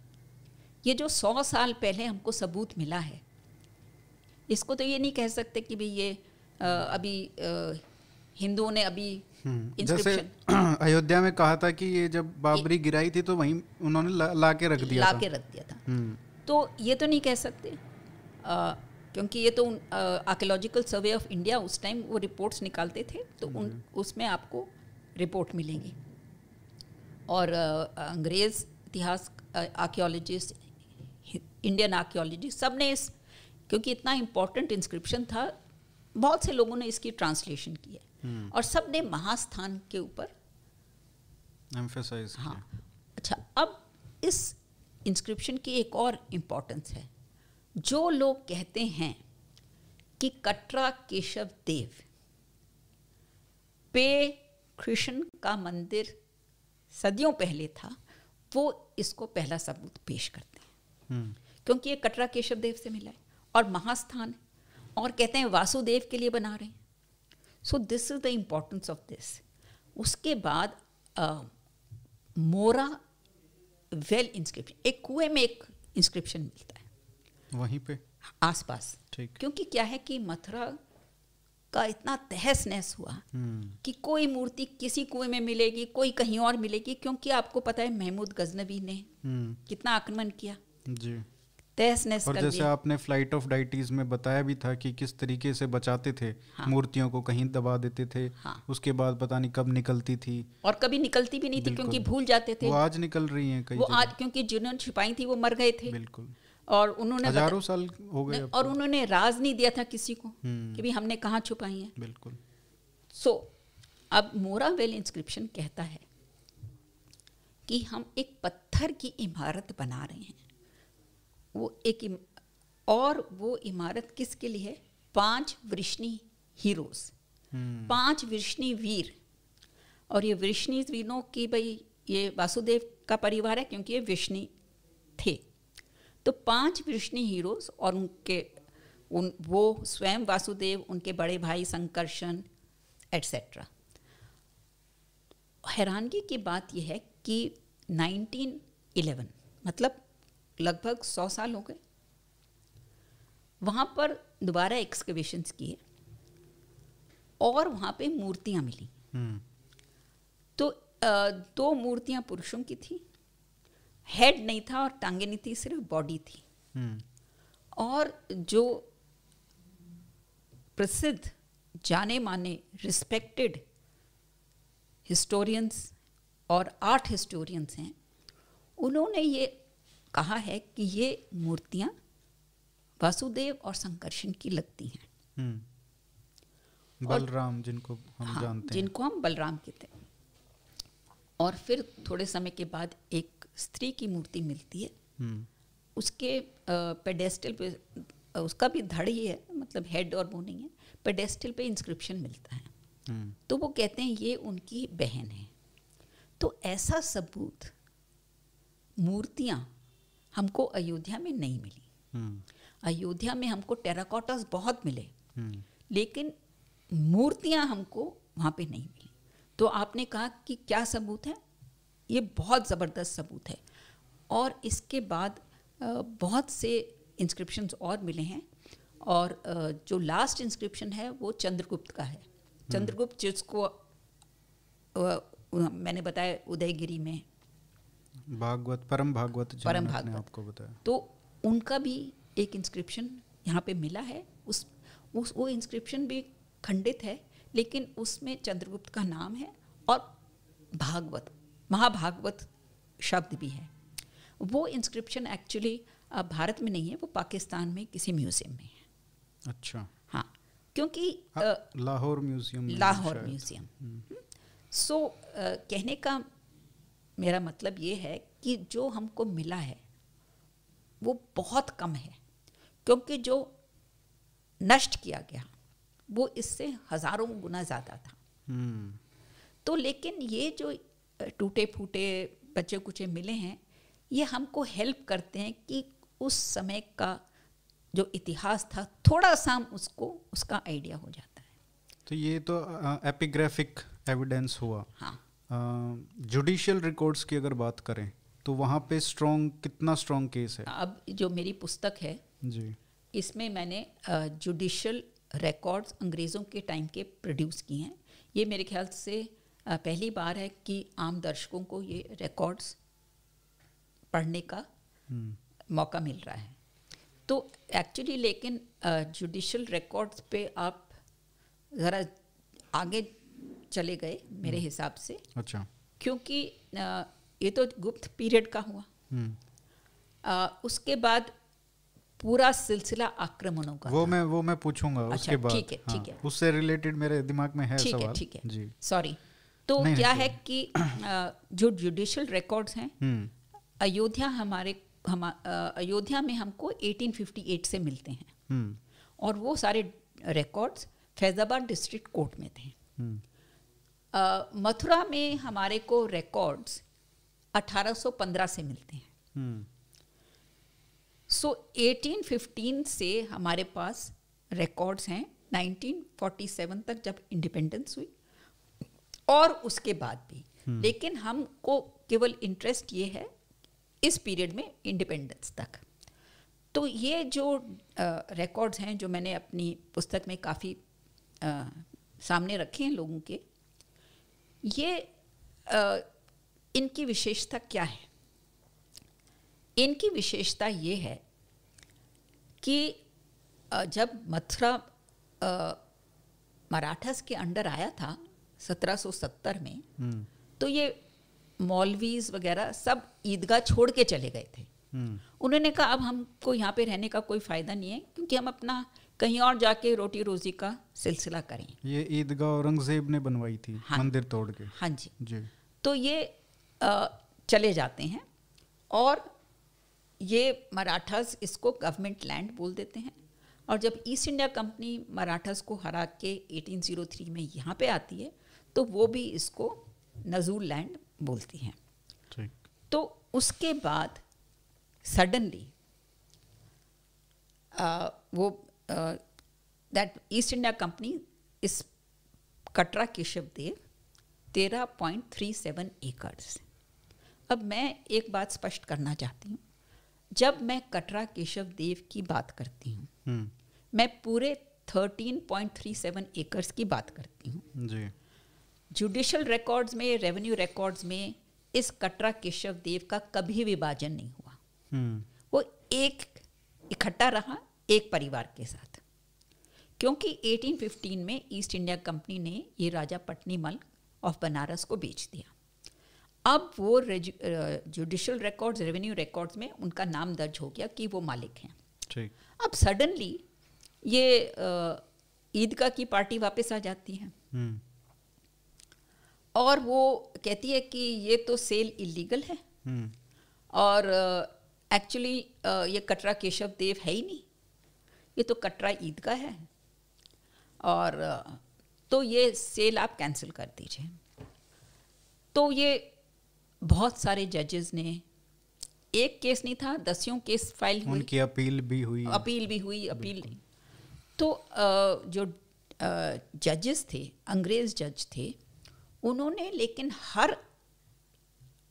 ये जो सौ साल पहले हमको सबूत मिला है इसको तो ये नहीं कह सकते कि भाई ये आ, अभी हिंदुओं ने अभी हम्म। जैसे अयोध्या में कहा था कि ये जब बाबरी गिराई थी तो वहीं उन्होंने ला, ला के रख दिया ला के रख दिया था तो ये तो नहीं कह सकते आ, क्योंकि ये तो आर्कियोलॉजिकल सर्वे ऑफ इंडिया उस टाइम वो रिपोर्ट्स निकालते थे तो उन हम्म। उसमें आपको रिपोर्ट मिलेंगी और अंग्रेज़ इतिहास आर्कियोलॉजिस्ट इंडियन आर्क्योलॉजिस्ट सब ने इस क्योंकि इतना इम्पोर्टेंट इंस्क्रिप्शन था बहुत से लोगों ने इसकी ट्रांसलेशन की है हम्म। और सब ने महास्थान के ऊपर हाँ अच्छा अब इस इंस्क्रिप्शन की एक और इम्पोर्टेंस है जो लोग कहते हैं कि कटरा केशव देव पे कृष्ण का मंदिर सदियों पहले था वो इसको पहला सबूत पेश करते हैं हम्म। क्योंकि ये कटरा केशव देव से मिला है और महास्थान है और कहते हैं वासुदेव के लिए बना रहे हैं so this is the importance of this उसके बाद मोरा वेल इंस्क्रिप्शन एक कुएं में एक इंस्क्रिप्शन मिलता है वहीं पे आसपास क्योंकि क्या है कि मथुरा का इतना तहस नहस हुआ हम्म। कि कोई मूर्ति किसी कुएं में मिलेगी कोई कहीं और मिलेगी क्योंकि आपको पता है महमूद गजनबी ने हम्म। कितना आक्रमण किया जी तहस नहस और जैसे आपने फ्लाइट ऑफ डाइटीज में बताया भी था कि किस तरीके से बचाते थे हाँ। मूर्तियों को कहीं दबा देते थे हाँ। उसके बाद पता नहीं कब निकलती थी और कभी निकलती भी नहीं थी क्योंकि भूल जाते थे वो आज निकल रही हैं कई वो आज क्योंकि जिन्होंने छिपाई थी वो मर गए थे बिल्कुल और उन्होंने हजारों साल हो गए और तो। उन्होंने राज नहीं दिया था किसी को हम्म। कि भी हमने कहा छुपाई है बिल्कुल सो अब मोरा वेल इंस्क्रिप्शन कहता है कि हम एक पत्थर की इमारत बना रहे हैं वो एक इम, और वो इमारत किसके लिए है पांच वृष्णि हीरोज hmm. हम्म। पांच वृष्णि वीर और ये वृष्णि वीरों की भाई ये वासुदेव का परिवार है क्योंकि ये वृष्णि थे तो पांच वृष्णि हीरोज और उनके उन वो स्वयं वासुदेव उनके बड़े भाई संकर्षण एटसेट्रा हैरानगी की बात यह है कि 1911 मतलब लगभग सौ साल हो गए वहाँ पर दोबारा एक्सकवेशंस किए और वहाँ पे मूर्तियाँ मिली हम्म। तो दो मूर्तियाँ पुरुषों की थी हेड नहीं था और टांगे नहीं थी सिर्फ बॉडी थी हम्म। और जो प्रसिद्ध जाने माने रिस्पेक्टेड हिस्टोरियंस और आर्ट हिस्टोरियंस हैं उन्होंने ये कहा है कि ये मूर्तियां वासुदेव और संकर्षण की लगती हैं हम्म। बलराम जिनको हम हाँ, जानते हैं जिनको हम बलराम कहते हैं और फिर थोड़े समय के बाद एक स्त्री की मूर्ति मिलती है हम्म। उसके पेडेस्टल पे उसका भी धड़ ही है मतलब हेड और वो नहीं है पेडेस्टल पे इंस्क्रिप्शन मिलता है हम्म। तो वो कहते हैं ये उनकी बहन है तो ऐसा सबूत मूर्तियां हमको अयोध्या में नहीं मिली हम्म। अयोध्या में हमको टेराकोटस बहुत मिले हम्म। लेकिन मूर्तियां हमको वहाँ पे नहीं मिली तो आपने कहा कि क्या सबूत है ये बहुत ज़बरदस्त सबूत है और इसके बाद बहुत से इंस्क्रिप्शंस और मिले हैं और जो लास्ट इंस्क्रिप्शन है वो चंद्रगुप्त का है हम्म। चंद्रगुप्त जिसको मैंने बताया उदयगिरी में भागवत परम भागवत परम भागवत आपको बताया तो उनका भी एक इंस्क्रिप्शन यहाँ पे मिला है उस उस वो इंस्क्रिप्शन भी खंडित है लेकिन उसमें चंद्रगुप्त का नाम है और भागवत महाभागवत शब्द भी है वो इंस्क्रिप्शन एक्चुअली भारत में नहीं है वो पाकिस्तान में किसी म्यूजियम में है अच्छा हाँ क्योंकि हाँ, लाहौर म्यूजियम लाहौर म्यूजियम सो कहने का मेरा मतलब ये है कि जो हमको मिला है वो बहुत कम है क्योंकि जो नष्ट किया गया वो इससे हजारों गुना ज़्यादा था hmm. तो लेकिन ये जो टूटे फूटे बच्चे कुचे मिले हैं ये हमको हेल्प करते हैं कि उस समय का जो इतिहास था थोड़ा सा हम उसको उसका आइडिया हो जाता है तो ये तो एपिग्राफिक एविडेंस हुआ हाँ जुडिशियल रिकॉर्ड्स की अगर बात करें तो वहाँ पे स्ट्रॉन्ग कितना स्ट्रॉन्ग केस है अब जो मेरी पुस्तक है जी इसमें मैंने जुडिशल रिकॉर्ड्स अंग्रेज़ों के टाइम के प्रोड्यूस किए हैं ये मेरे ख्याल से पहली बार है कि आम दर्शकों को ये रिकॉर्ड्स पढ़ने का हम्म। मौका मिल रहा है तो एक्चुअली लेकिन जुडिशल रिकॉर्ड्स पे आप ज़रा आगे चले गए मेरे हम्म। हिसाब से अच्छा क्योंकि ये तो गुप्त पीरियड का हुआ आ, हम्म। उसके बाद पूरा सिलसिला आक्रमणों का वो मैं वो मैं पूछूंगा अच्छा, उसके बाद ठीक है हाँ। ठीक हाँ, है उससे रिलेटेड मेरे दिमाग में है सवाल ठीक है जी सॉरी तो नहीं, क्या नहीं, है कि जो जुडिशियल रिकॉर्ड्स हैं हम्म। अयोध्या हमारे हम अयोध्या में हमको 1858 से मिलते हैं और वो सारे रिकॉर्ड्स फैजाबाद डिस्ट्रिक्ट कोर्ट में थे मथुरा में हमारे को रिकॉर्ड्स 1815 से मिलते हैं सो so, 1815 से हमारे पास रिकॉर्ड्स हैं 1947 तक जब इंडिपेंडेंस हुई और उसके बाद भी hmm. लेकिन हमको केवल इंटरेस्ट ये है इस पीरियड में इंडिपेंडेंस तक तो ये जो रिकॉर्ड्स हैं जो मैंने अपनी पुस्तक में काफ़ी सामने रखे हैं लोगों के ये आ, इनकी विशेषता क्या है इनकी विशेषता ये है कि जब मथुरा मराठास के अंडर आया था 1770 में हम्म। तो ये मौलवीज वगैरह सब ईदगाह छोड़ के चले गए थे हम्म। उन्होंने कहा अब हमको यहाँ पे रहने का कोई फ़ायदा नहीं है क्योंकि हम अपना कहीं और जाके रोटी रोजी का सिलसिला करें ये ईदगाह औरंगजेब ने बनवाई थी हाँ, मंदिर तोड़ के हाँ जी जी तो ये आ, चले जाते हैं और ये मराठास इसको गवर्नमेंट लैंड बोल देते हैं और जब ईस्ट इंडिया कंपनी मराठास को हरा के 1803 में यहाँ पे आती है तो वो भी इसको नजूल लैंड बोलती हैं तो उसके बाद सडनली वो दैट ईस्ट इंडिया कंपनी इस कटरा केशव देव तेरह पॉइंट थ्री सेवन एकर्स अब मैं एक बात स्पष्ट करना चाहती हूँ जब मैं कटरा केशव देव की बात करती हूँ हम्म। मैं पूरे thirteen point three seven acres की बात करती हूँ जुडिशल रिकॉर्ड्स में रेवेन्यू रिकॉर्ड्स में इस कटरा केशव देव का कभी विभाजन नहीं हुआ हम्म। वो एक इकट्ठा रहा एक परिवार के साथ क्योंकि 1815 में ईस्ट इंडिया कंपनी ने ये राजा पटनीमल ऑफ बनारस को बेच दिया अब वो जुडिशल रिकॉर्ड्स रेवेन्यू रिकॉर्ड्स में उनका नाम दर्ज हो गया कि वो मालिक हैं ठीक अब सडनली ये ईदगाह की पार्टी वापस आ जाती है हम्म। और वो कहती है कि ये तो सेल इलीगल है हम्म। और एक्चुअली ये कटरा केशव देव है ही नहीं ये तो कटरा ईद का है और तो ये सेल आप कैंसिल कर दीजिए तो ये बहुत सारे जजेस ने एक केस नहीं था दसियों केस फाइल हुई उनकी अपील भी हुई अपील भी हुई अपील तो जो जजेस थे अंग्रेज जज थे उन्होंने लेकिन हर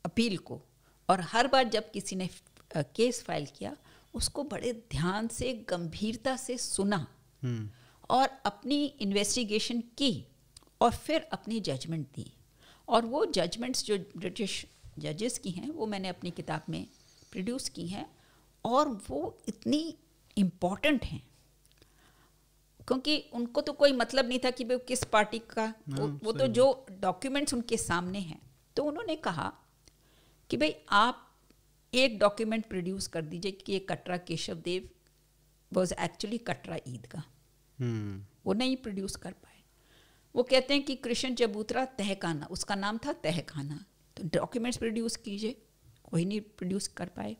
अपील को और हर बार जब किसी ने केस फाइल किया उसको बड़े ध्यान से गंभीरता से सुना हम्म। और अपनी इन्वेस्टिगेशन की और फिर अपनी जजमेंट दी और वो जजमेंट्स जो ब्रिटिश जजेस की हैं वो मैंने अपनी किताब में प्रोड्यूस की हैं और वो इतनी इम्पॉर्टेंट हैं क्योंकि उनको तो कोई मतलब नहीं था कि भाई किस पार्टी का वो, हाँ, वो तो जो डॉक्यूमेंट्स उनके सामने हैं तो उन्होंने कहा कि भाई आप एक डॉक्यूमेंट प्रोड्यूस कर दीजिए कि ये कटरा केशव देव वॉज एक्चुअली कटरा का hmm. वो नहीं प्रोड्यूस कर पाए वो कहते हैं कि कृष्ण चबूतरा तहखाना उसका नाम था तहखाना तो डॉक्यूमेंट्स प्रोड्यूस कीजिए कोई नहीं प्रोड्यूस कर पाए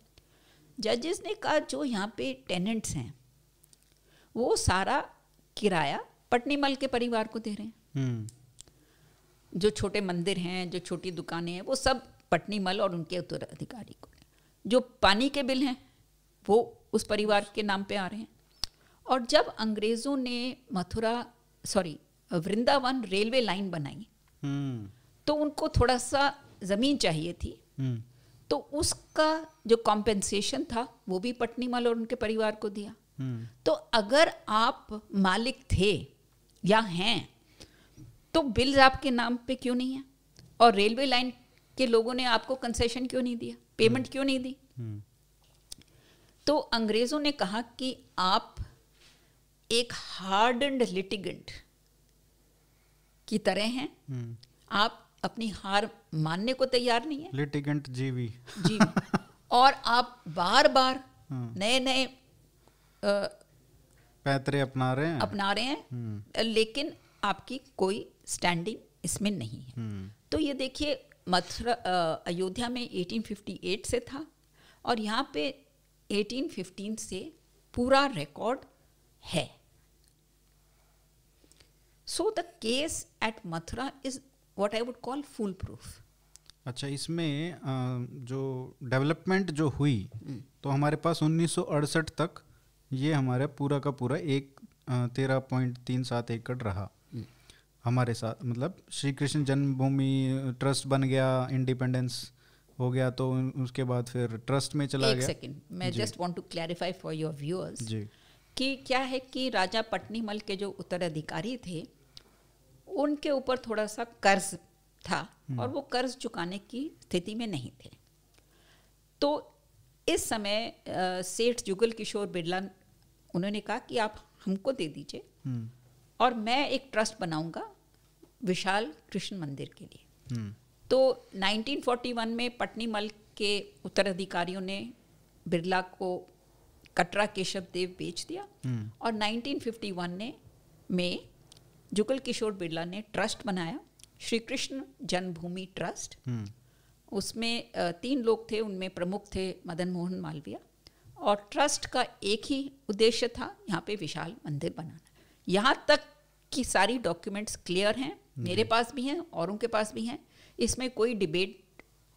जजेस ने कहा जो यहाँ पे टेनेंट्स हैं वो सारा किराया पटनी मल के परिवार को दे रहे हैं hmm. जो छोटे मंदिर हैं जो छोटी दुकानें हैं वो सब पटनी मल और उनके उत्तराधिकारी को जो पानी के बिल हैं वो उस परिवार के नाम पे आ रहे हैं और जब अंग्रेज़ों ने Mathura sorry Vrindavan railway line बनाई हम्म। तो उनको थोड़ा सा ज़मीन चाहिए थी हम्म। तो उसका जो कॉम्पेंसेशन था वो भी पटनीमल और उनके परिवार को दिया हम्म। तो अगर आप मालिक थे या हैं तो बिल्स आपके नाम पे क्यों नहीं है और रेलवे लाइन के लोगों ने आपको कंसेशन क्यों नहीं दिया पेमेंट क्यों नहीं दी हम्म। तो अंग्रेजों ने कहा कि आप एक हार्ड एंड लिटिगेंट की तरह हैं हम्म। आप अपनी हार मानने को तैयार नहीं है लिटिगेंट जीवी जी और आप बार बार हम्म। नए नए पैतरे अपना रहे हैं अपना रहे हैं लेकिन आपकी कोई स्टैंडिंग इसमें नहीं है तो ये देखिए मथुरा अयोध्या में 1858 से था और यहाँ पे 1815 से पूरा रिकॉर्ड है so the case at Mathura is what I would call full proof अच्छा इसमें जो डेवलपमेंट जो हुई हम्म। तो हमारे पास 1968 तक ये हमारा पूरा का पूरा एक तेरह पॉइंट तीन सात एकड़ रहा हमारे साथ मतलब श्री कृष्ण जन्मभूमि ट्रस्ट बन गया इंडिपेंडेंस हो गया तो उसके बाद फिर ट्रस्ट में चला एक गया सेकंड मैं just want to clarify for your viewers जी कि क्या है कि राजा पटनीमल के जो उत्तराधिकारी थे उनके ऊपर थोड़ा सा कर्ज था हम्म। और वो कर्ज चुकाने की स्थिति में नहीं थे तो इस समय सेठ जुगल किशोर बिरला उन्होंने कहा कि आप हमको दे दीजिए हम्म। और मैं एक ट्रस्ट बनाऊंगा विशाल कृष्ण मंदिर के लिए हम्म। तो 1941 में पटनी मल के उत्तराधिकारियों ने बिरला को कटरा केशव देव बेच दिया हम्म। और 1951 ने में जुगल किशोर बिरला ने ट्रस्ट बनाया श्री कृष्ण जन्मभूमि ट्रस्ट हम्म। उसमें तीन लोग थे उनमें प्रमुख थे मदन मोहन मालवीय और ट्रस्ट का एक ही उद्देश्य था यहाँ पे विशाल मंदिर बनाना यहाँ तक की सारी डॉक्यूमेंट्स क्लियर हैं मेरे हम्म। पास भी हैं औरों के पास भी हैं इसमें कोई डिबेट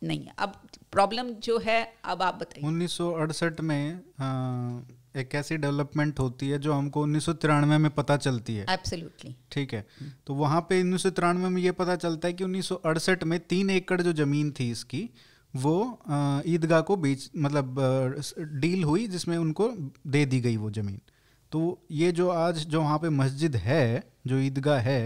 नहीं है अब प्रॉब्लम जो है अब आप बताइए उन्नीस में आ, एक ऐसी डेवलपमेंट होती है जो हमको उन्नीस में पता चलती है एब्सोल्युटली ठीक है हम्म। तो वहाँ पे उन्नीस में ये पता चलता है कि उन्नीस में तीन एकड़ जो जमीन थी इसकी वो ईदगाह को बेच मतलब डील हुई जिसमें उनको दे दी गई वो ज़मीन तो ये जो आज जो वहाँ पे मस्जिद है जो ईदगाह है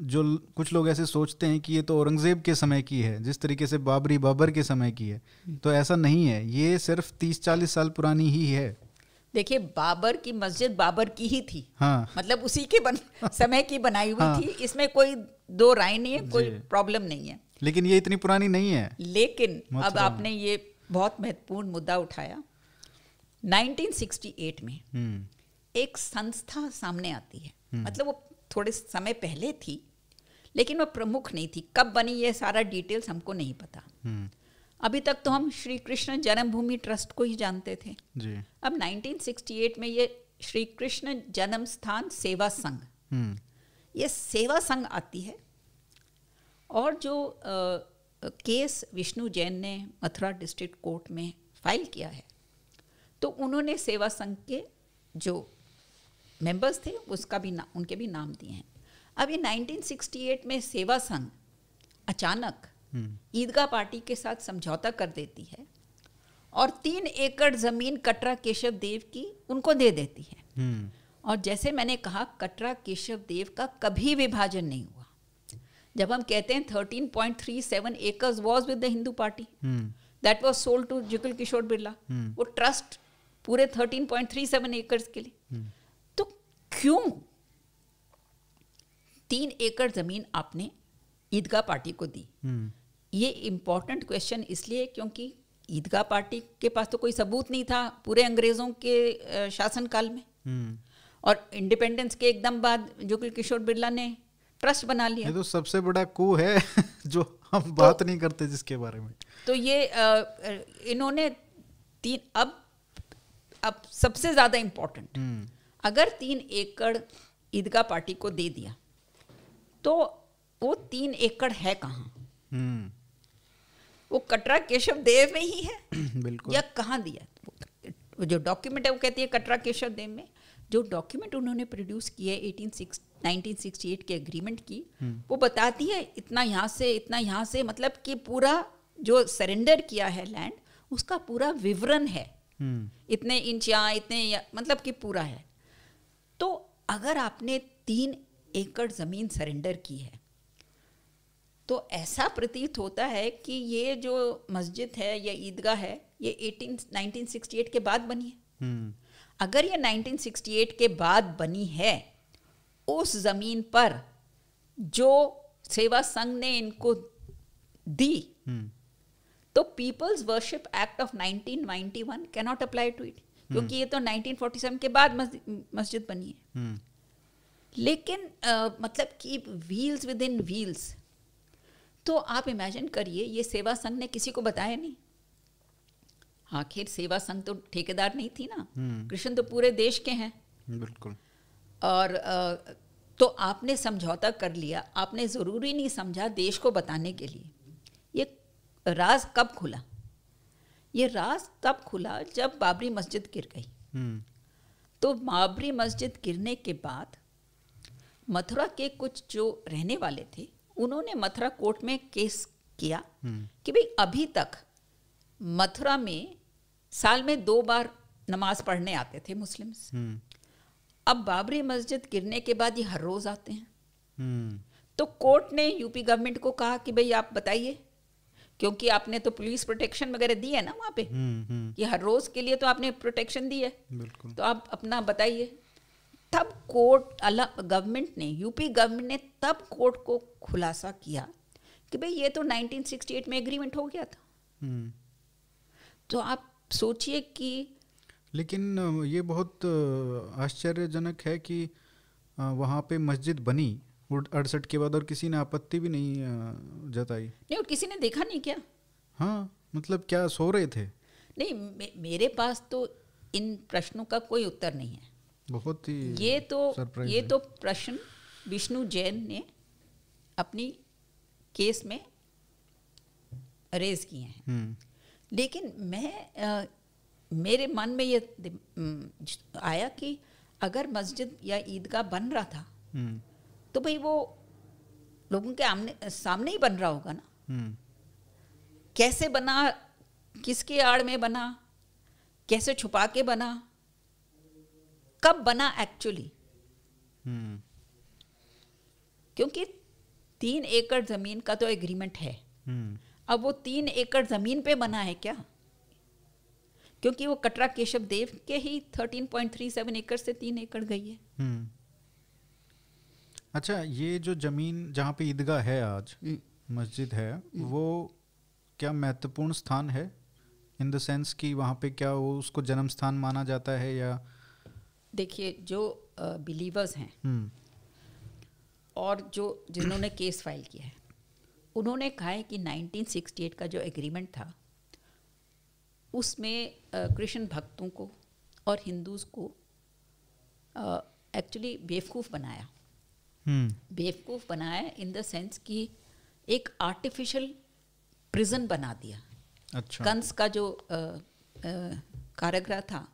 जो कुछ लोग ऐसे सोचते हैं कि ये तो औरंगजेब के समय की है जिस तरीके से बाबरी बाबर के समय की है तो ऐसा नहीं है ये सिर्फ तीस चालीस साल पुरानी ही है देखिए बाबर की मस्जिद बाबर की ही थी हाँ। मतलब उसी के बन समय की बनाई हुई हाँ। थी इसमें कोई दो राय नहीं है कोई प्रॉब्लम नहीं है लेकिन ये इतनी पुरानी नहीं है लेकिन अब आपने ये बहुत महत्वपूर्ण मुद्दा उठाया 1968 में हम्म। एक संस्था सामने आती है हम्म। मतलब वो थोड़े समय पहले थी लेकिन वह प्रमुख नहीं थी कब बनी यह सारा डिटेल्स हमको नहीं पता हम्म। अभी तक तो हम श्री कृष्ण जन्मभूमि ट्रस्ट को ही जानते थे जी। अब 1968 में ये श्री कृष्ण जन्म स्थान सेवा संघ हम्म। ये सेवा संघ आती है और जो आ, केस विष्णु जैन ने मथुरा डिस्ट्रिक्ट कोर्ट में फाइल किया है तो उन्होंने सेवा संघ के जो मेंबर्स थे उसका भी ना उनके भी नाम दिए हैं अब ये 1968 में सेवा संघ अचानक हम्म। ईदगाह पार्टी के साथ समझौता कर देती है और तीन एकड़ जमीन कटरा केशव देव की उनको दे देती है हम्म। और जैसे मैंने कहा कटरा केशव देव का कभी विभाजन नहीं हुआ जब हम कहते हैं thirteen point three seven acres was with the Hindu party that was sold to Jugal Kishore Birla वो ट्रस्ट पूरे thirteen point three seven acres के लिए हम्म। क्यों तीन एकड़ जमीन आपने ईदगाह पार्टी को दी हम्म। ये इम्पोर्टेंट क्वेश्चन इसलिए क्योंकि ईदगाह पार्टी के पास तो कोई सबूत नहीं था पूरे अंग्रेजों के शासनकाल में हम्म। और इंडिपेंडेंस के एकदम बाद जो कि किशोर बिरला ने ट्रस्ट बना लिया ये तो सबसे बड़ा कू है जो हम तो, बात नहीं करते जिसके बारे में तो ये इन्होंने तीन अब अब सबसे ज्यादा इम्पोर्टेंट अगर तीन एकड़ ईदगाह पार्टी को दे दिया तो वो तीन एकड़ है कहाँ हम्म। वो कटरा केशव देव में ही है बिल्कुल या कहाँ दिया जो डॉक्यूमेंट है वो कहती है कटरा केशव देव में जो डॉक्यूमेंट उन्होंने प्रोड्यूस किए सिक्सटी एट के अग्रीमेंट की हम्म। वो बताती है इतना यहाँ से इतना यहाँ से मतलब कि पूरा जो सरेंडर किया है लैंड उसका पूरा विवरण है हम्म। इतने इंच यहाँ इतने या, मतलब कि पूरा है तो अगर आपने तीन एकड़ ज़मीन सरेंडर की है तो ऐसा प्रतीत होता है कि ये जो मस्जिद है या ईदगाह है ये 18 1968 के बाद बनी है हम्म। अगर ये 1968 के बाद बनी है उस ज़मीन पर जो सेवा संघ ने इनको दी हम्म। तो people's worship act of 1991 can not apply to it क्योंकि ये तो 1947 के बाद मस्जिद बनी है हम्म। लेकिन आ, मतलब कि व्हील्स विद इन व्हील्स तो आप इमेजिन करिए ये सेवा संघ ने किसी को बताया नहीं आखिर सेवा संघ तो ठेकेदार नहीं थी ना हम्म। कृष्ण तो पूरे देश के हैं बिल्कुल और आ, तो आपने समझौता कर लिया आपने ज़रूरी नहीं समझा देश को बताने के लिए ये राज कब खुला ये राज तब खुला जब बाबरी मस्जिद गिर गई हम्म। तो बाबरी मस्जिद गिरने के बाद मथुरा के कुछ जो रहने वाले थे उन्होंने मथुरा कोर्ट में केस किया हम्म। कि भाई अभी तक मथुरा में साल में दो बार नमाज पढ़ने आते थे मुस्लिम्स हम्म। अब बाबरी मस्जिद गिरने के बाद ये हर रोज आते हैं तो कोर्ट ने यूपी गवर्नमेंट को कहा कि भाई आप बताइए क्योंकि आपने तो पुलिस प्रोटेक्शन वगैरह दी है ना वहाँ पे हम्म, हम्म। कि हर रोज के लिए तो आपने प्रोटेक्शन दी है तो आप अपना बताइए तब कोर्ट अलग गवर्नमेंट ने यूपी गवर्नमेंट ने तब कोर्ट को खुलासा किया कि भाई ये तो 1968 में एग्रीमेंट हो गया था हम्म। तो आप सोचिए कि लेकिन ये बहुत आश्चर्यजनक है कि वहाँ पे मस्जिद बनी अड़सठ के बाद और किसी ने आपत्ति भी नहीं जताई नहीं और किसी ने देखा नहीं क्या हाँ मतलब क्या सो रहे थे नहीं मे, मेरे पास तो इन प्रश्नों का कोई उत्तर नहीं है बहुत ही ये तो ये तो प्रश्न विष्णु जैन ने अपनी केस में रेज किए हैं हम्म। लेकिन मैं आ, मेरे मन में ये आया कि अगर मस्जिद या ईदगाह बन रहा था हम्म। तो भाई वो लोगों के आमने सामने ही बन रहा होगा ना हम्म। कैसे बना किसके आड़ में बना कैसे छुपा के बना कब बना एक्चुअली हम्म। क्योंकि तीन एकड़ जमीन का तो एग्रीमेंट है हम्म। अब वो तीन एकड़ जमीन पे बना है क्या क्योंकि वो कटरा केशव देव के ही थर्टीन पॉइंट थ्री सेवन एकड़ से तीन एकड़ गई है अच्छा ये जो जमीन जहाँ पे ईदगाह है आज हम्म। मस्जिद है हम्म। वो क्या महत्वपूर्ण स्थान है इन द सेंस कि वहाँ पे क्या वो उसको जन्म स्थान माना जाता है या देखिए जो बिलीवर्स हैं हम्म। और जो जिन्होंने केस फाइल किया है उन्होंने कहा है कि 1968 का जो एग्रीमेंट था उसमें कृष्ण भक्तों को और हिंदूज को एक्चुअली बेवकूफ़ बनाया Hmm. बेवकूफ़ बनाया इन द सेंस कि एक आर्टिफिशियल प्रिजन बना दिया अच्छा कंस का जो कारागृह था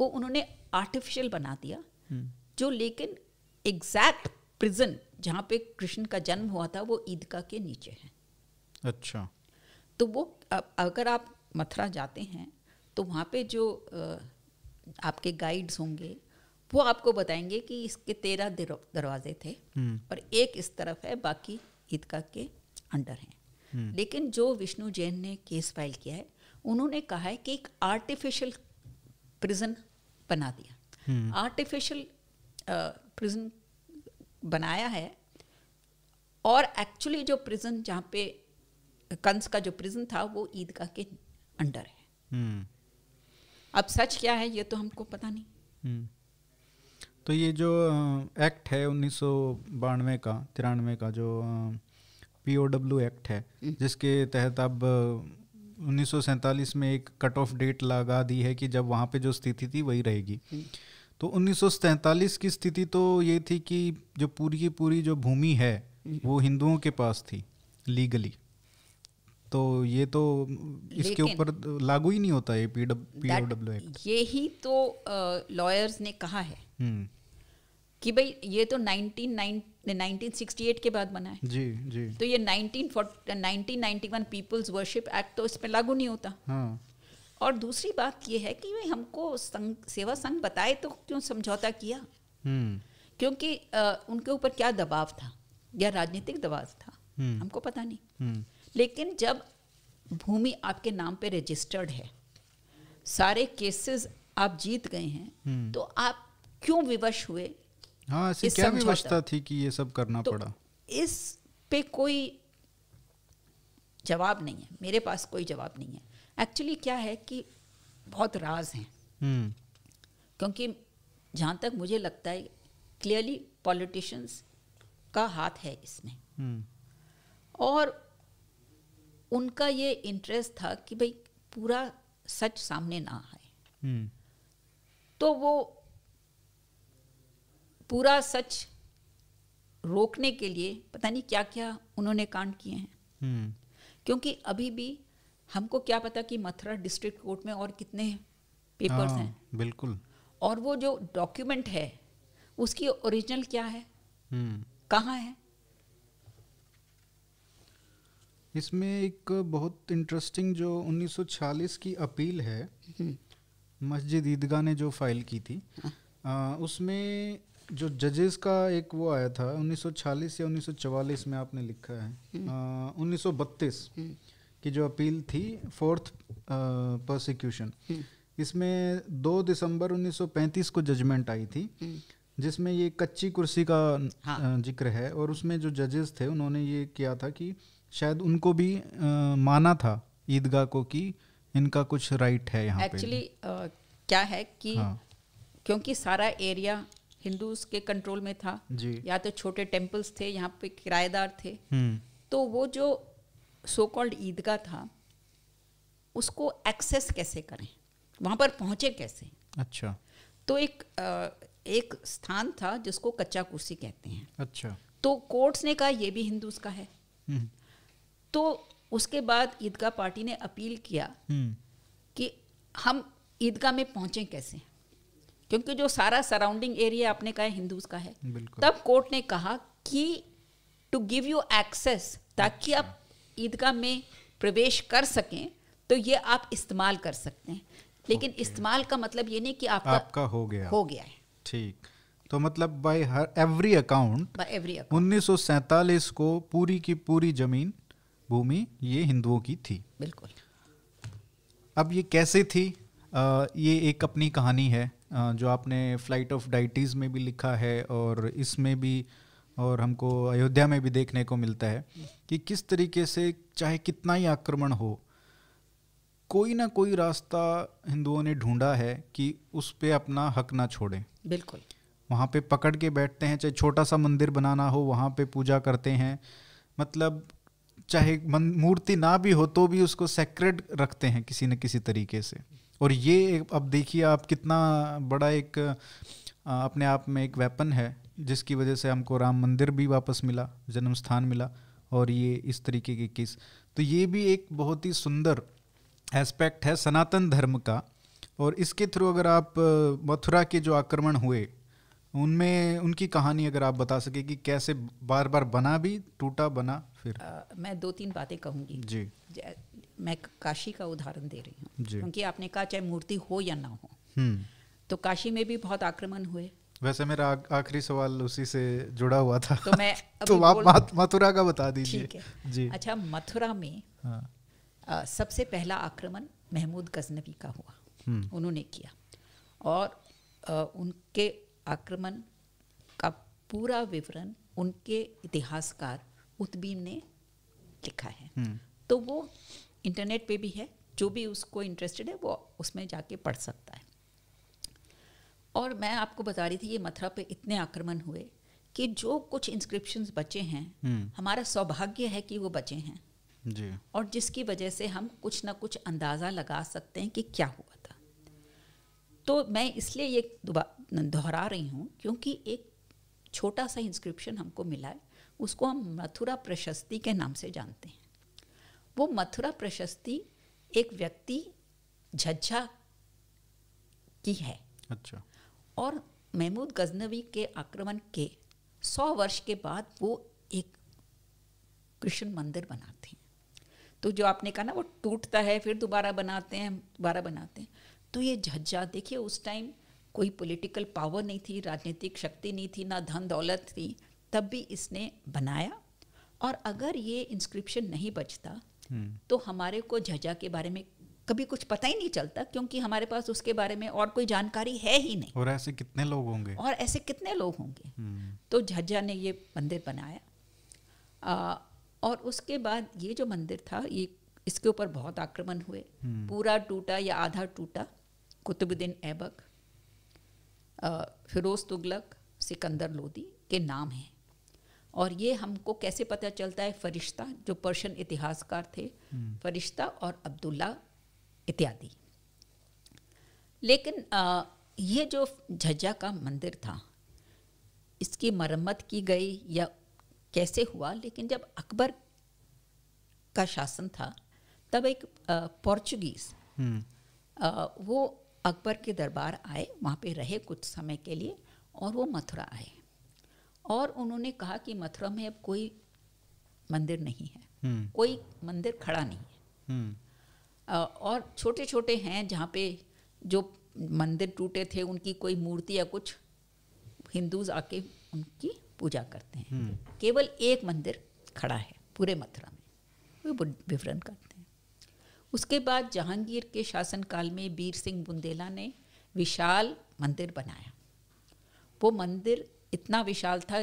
वो उन्होंने आर्टिफिशियल बना दिया hmm. जो लेकिन एग्जैक्ट प्रिजन जहाँ पे कृष्ण का जन्म हुआ था वो ईदगाह के नीचे है अच्छा तो वो अगर आप मथुरा जाते हैं तो वहाँ पे जो आपके गाइड्स होंगे वो आपको बताएंगे कि इसके तेरह दरवाजे थे हम्म। और एक इस तरफ है बाकी ईदगाह के अंडर हैं हम्म। लेकिन जो विष्णु जैन ने केस फाइल किया है उन्होंने कहा है कि एक आर्टिफिशियल प्रिजन बना दिया हम्म। आर्टिफिशियल प्रिजन बनाया है और एक्चुअली जो प्रिजन जहाँ पे कंस का जो प्रिजन था वो ईदगाह के अंडर है अब सच क्या है ये तो हमको पता नहीं तो ये जो एक्ट है उन्नीस का तिरानवे का जो पी एक्ट है हम्म। जिसके तहत अब उन्नीस में एक कट ऑफ डेट लगा दी है कि जब वहाँ पे जो स्थिति थी वही रहेगी हम्म। तो उन्नीस की स्थिति तो ये थी कि जो पूरी की पूरी जो भूमि है हम्म। वो हिंदुओं के पास थी लीगली तो ये तो इसके ऊपर लागू ही नहीं होता ये पी डब्ल्यू एक्ट यही तो लॉयर्स ने कहा है हम्म। कि भाई ये तो 19, 1968 के बाद बना है जी जी तो ये 1940 1991 पीपल्स वर्शिप एक्ट तो इसमें लागू नहीं होता हाँ. और दूसरी बात ये है कि भाई हमको संग, सेवा संघ बताए तो क्यों समझौता किया हम्म। क्योंकि आ, उनके ऊपर क्या दबाव था या राजनीतिक दबाव था हम्म। हमको पता नहीं लेकिन जब भूमि आपके नाम पे रजिस्टर्ड है सारे केसेस आप जीत गए हैं तो आप क्यों विवश हुए हाँ ऐसी क्या विवशता थी कि ये सब करना तो पड़ा इस पे कोई जवाब नहीं है मेरे पास कोई जवाब नहीं है एक्चुअली क्या है कि बहुत राज हैं हम्म। क्योंकि जहाँ तक मुझे लगता है क्लियरली पॉलिटिशियंस का हाथ है इसमें हम्म। और उनका ये इंटरेस्ट था कि भाई पूरा सच सामने ना आए हम्म। तो वो पूरा सच रोकने के लिए पता नहीं क्या क्या उन्होंने कांड किए हैं हम्म। क्योंकि अभी भी हमको क्या पता कि मथुरा डिस्ट्रिक्ट कोर्ट में और कितने पेपर्स हाँ, हैं बिल्कुल और वो जो डॉक्यूमेंट है उसकी ओरिजिनल क्या है हम्म। कहाँ है इसमें एक बहुत इंटरेस्टिंग जो 1946 की अपील है हम्म। मस्जिद ईदगाह ने जो फाइल की थी आ, हाँ। उसमें जो जजेस का एक वो आया था 1940 या 1944 में आपने लिखा है हम्म। उन्नीस हम्म। की जो अपील थी फोर्थ प्रोसिक्यूशन हम्म। इसमें 2 दिसंबर 1935 को जजमेंट आई थी जिसमें ये कच्ची कुर्सी का हाँ. जिक्र है और उसमें जो जजेस थे उन्होंने ये किया था कि शायद उनको भी आ, माना था ईदगाह को कि इनका कुछ राइट है यहाँ एक्चुअली क्या है कि हाँ. क्योंकि सारा एरिया हिंदूज के कंट्रोल में था या तो छोटे टेम्पल्स थे यहाँ पे किराएदार थे हम्म। तो वो जो सो कॉल्ड ईदगाह था उसको एक्सेस कैसे करें वहाँ पर पहुँचे कैसे अच्छा तो एक एक स्थान था जिसको कच्चा कुर्सी कहते हैं अच्छा तो कोर्ट्स ने कहा ये भी हिंदू का है हम्म। तो उसके बाद ईदगाह पार्टी ने अपील किया हम्म। कि हम ईदगाह में पहुंचे कैसे क्योंकि जो सारा सराउंडिंग एरिया आपने कहा हिंदूज का है तब कोर्ट ने कहा कि टू गिव यू एक्सेस ताकि आप अच्छा। ईदगाह में प्रवेश कर सकें तो ये आप इस्तेमाल कर सकते हैं लेकिन okay. इस्तेमाल का मतलब ये नहीं कि आपका आपका हो गया हो गया है ठीक तो मतलब बाय हर एवरी अकाउंट एवरी उन्नीस को पूरी की पूरी जमीन भूमि ये हिंदुओं की थी बिल्कुल अब ये कैसे थी आ, ये एक अपनी कहानी है जो आपने फ्लाइट ऑफ डाइटीज़ में भी लिखा है और इसमें भी और हमको अयोध्या में भी देखने को मिलता है कि किस तरीके से चाहे कितना ही आक्रमण हो कोई ना कोई रास्ता हिंदुओं ने ढूंढा है कि उस पर अपना हक ना छोड़ें बिल्कुल वहाँ पे पकड़ के बैठते हैं चाहे छोटा सा मंदिर बनाना हो वहाँ पे पूजा करते हैं मतलब चाहे मूर्ति ना भी हो तो भी उसको सेक्रेड रखते हैं किसी न किसी तरीके से और ये अब देखिए आप कितना बड़ा एक अपने आप में एक वेपन है जिसकी वजह से हमको राम मंदिर भी वापस मिला जन्म स्थान मिला और ये इस तरीके के किस तो ये भी एक बहुत ही सुंदर एस्पेक्ट है सनातन धर्म का और इसके थ्रू अगर आप मथुरा के जो आक्रमण हुए उनमें उनकी कहानी अगर आप बता सके कि कैसे बार बार बना भी टूटा बना फिर आ, मैं दो तीन बातें कहूँगी जी मैं काशी का उदाहरण दे रही हूँ क्योंकि आपने कहा चाहे मूर्ति हो या ना हो हम्म। तो काशी में भी बहुत आक्रमण हुए वैसे मेरा आखिरी सवाल उसी से जुड़ा हुआ था तो मैं तो आप मथुरा का बता दीजिए जी अच्छा मथुरा में हाँ। आ, सबसे पहला आक्रमण महमूद गजनवी का हुआ हम्म। उन्होंने किया और आ, उनके आक्रमण का पूरा विवरण उनके इतिहासकार उत्बीन ने लिखा है हम्म। तो वो इंटरनेट पे भी है जो भी उसको इंटरेस्टेड है वो उसमें जाके पढ़ सकता है और मैं आपको बता रही थी ये मथुरा पे इतने आक्रमण हुए कि जो कुछ इंस्क्रिप्शन बचे हैं हम्म। हमारा सौभाग्य है कि वो बचे हैं जी। और जिसकी वजह से हम कुछ ना कुछ अंदाज़ा लगा सकते हैं कि क्या हुआ था तो मैं इसलिए ये दोहरा रही हूँ क्योंकि एक छोटा सा इंस्क्रिप्शन हमको मिला है उसको हम मथुरा प्रशस्ति के नाम से जानते हैं वो मथुरा प्रशस्ति एक व्यक्ति झज्झा की है अच्छा और महमूद गजनवी के आक्रमण के सौ वर्ष के बाद वो एक कृष्ण मंदिर बनाते हैं तो जो आपने कहा ना वो टूटता है फिर दोबारा बनाते हैं दोबारा बनाते हैं तो ये झज्जा देखिए उस टाइम कोई पॉलिटिकल पावर नहीं थी राजनीतिक शक्ति नहीं थी ना धन दौलत थी तब भी इसने बनाया और अगर ये इंस्क्रिप्शन नहीं बचता हम्म। तो हमारे को झजा के बारे में कभी कुछ पता ही नहीं चलता क्योंकि हमारे पास उसके बारे में और कोई जानकारी है ही नहीं और ऐसे कितने लोग होंगे और ऐसे कितने लोग होंगे हम्म। तो झज्जा ने ये मंदिर बनाया आ, और उसके बाद ये जो मंदिर था ये इसके ऊपर बहुत आक्रमण हुए हम्म। पूरा टूटा या आधा टूटा कुतुबुद्दीन ऐबक फिरोज तुगलक सिकंदर लोदी के नाम हैं और ये हमको कैसे पता चलता है फरिश्ता जो पर्शियन इतिहासकार थे हम्म। फरिश्ता और अब्दुल्ला इत्यादि लेकिन आ, ये जो झज्जा का मंदिर था इसकी मरम्मत की गई या कैसे हुआ लेकिन जब अकबर का शासन था तब एक पोर्चुगीज हम्म। वो अकबर के दरबार आए वहाँ पे रहे कुछ समय के लिए और वो मथुरा आए और उन्होंने कहा कि मथुरा में अब कोई मंदिर नहीं है हम्म। कोई मंदिर खड़ा नहीं है हम्म। और छोटे छोटे हैं जहाँ पे जो मंदिर टूटे थे उनकी कोई मूर्ति या कुछ हिंदूज आके उनकी पूजा करते हैं हम्म। केवल एक मंदिर खड़ा है पूरे मथुरा में वो विवरण करते हैं उसके बाद जहांगीर के शासनकाल में वीर सिंह बुंदेला ने विशाल मंदिर बनाया वो मंदिर इतना विशाल था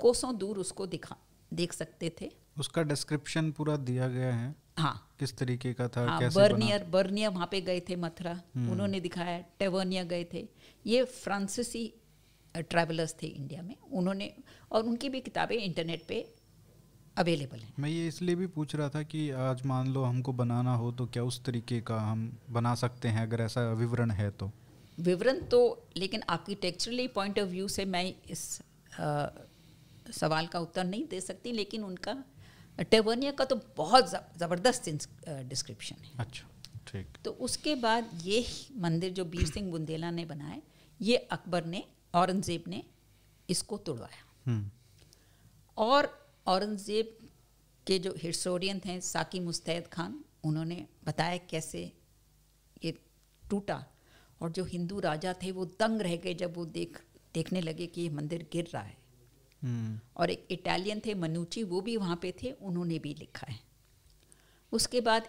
कोसों दूर उसको दिखा देख सकते थे उसका डिस्क्रिप्शन पूरा दिया गया है हाँ किस तरीके का था हाँ, कैसे बर्नियर बना? बर्नियर वहाँ पे गए थे मथुरा हम्म। उन्होंने दिखाया टेवर्निया गए थे ये फ्रांसीसी ट्रैवलर्स थे इंडिया में उन्होंने और उनकी भी किताबें इंटरनेट पे अवेलेबल हैं मैं ये इसलिए भी पूछ रहा था कि आज मान लो हमको बनाना हो तो क्या उस तरीके का हम बना सकते हैं अगर ऐसा विवरण है तो विवरण तो लेकिन आर्किटेक्चरली पॉइंट ऑफ व्यू से मैं इस आ, सवाल का उत्तर नहीं दे सकती लेकिन उनका टेवर्निया का तो बहुत ज़बरदस्त डिस्क्रिप्शन है अच्छा ठीक तो उसके बाद ये मंदिर जो बीर सिंह बुंदेला ने बनाए ये अकबर ने औरंगज़ेब ने इसको तोड़वाया हम्म। और औरंगज़ेब के जो हिस्टोरियन थे साकी मुस्तैद खान उन्होंने बताया कैसे ये टूटा और जो हिंदू राजा थे वो दंग रह गए जब वो देख देखने लगे कि ये मंदिर गिर रहा है हम्म। और एक इटालियन थे मनुची वो भी वहाँ पे थे उन्होंने भी लिखा है उसके बाद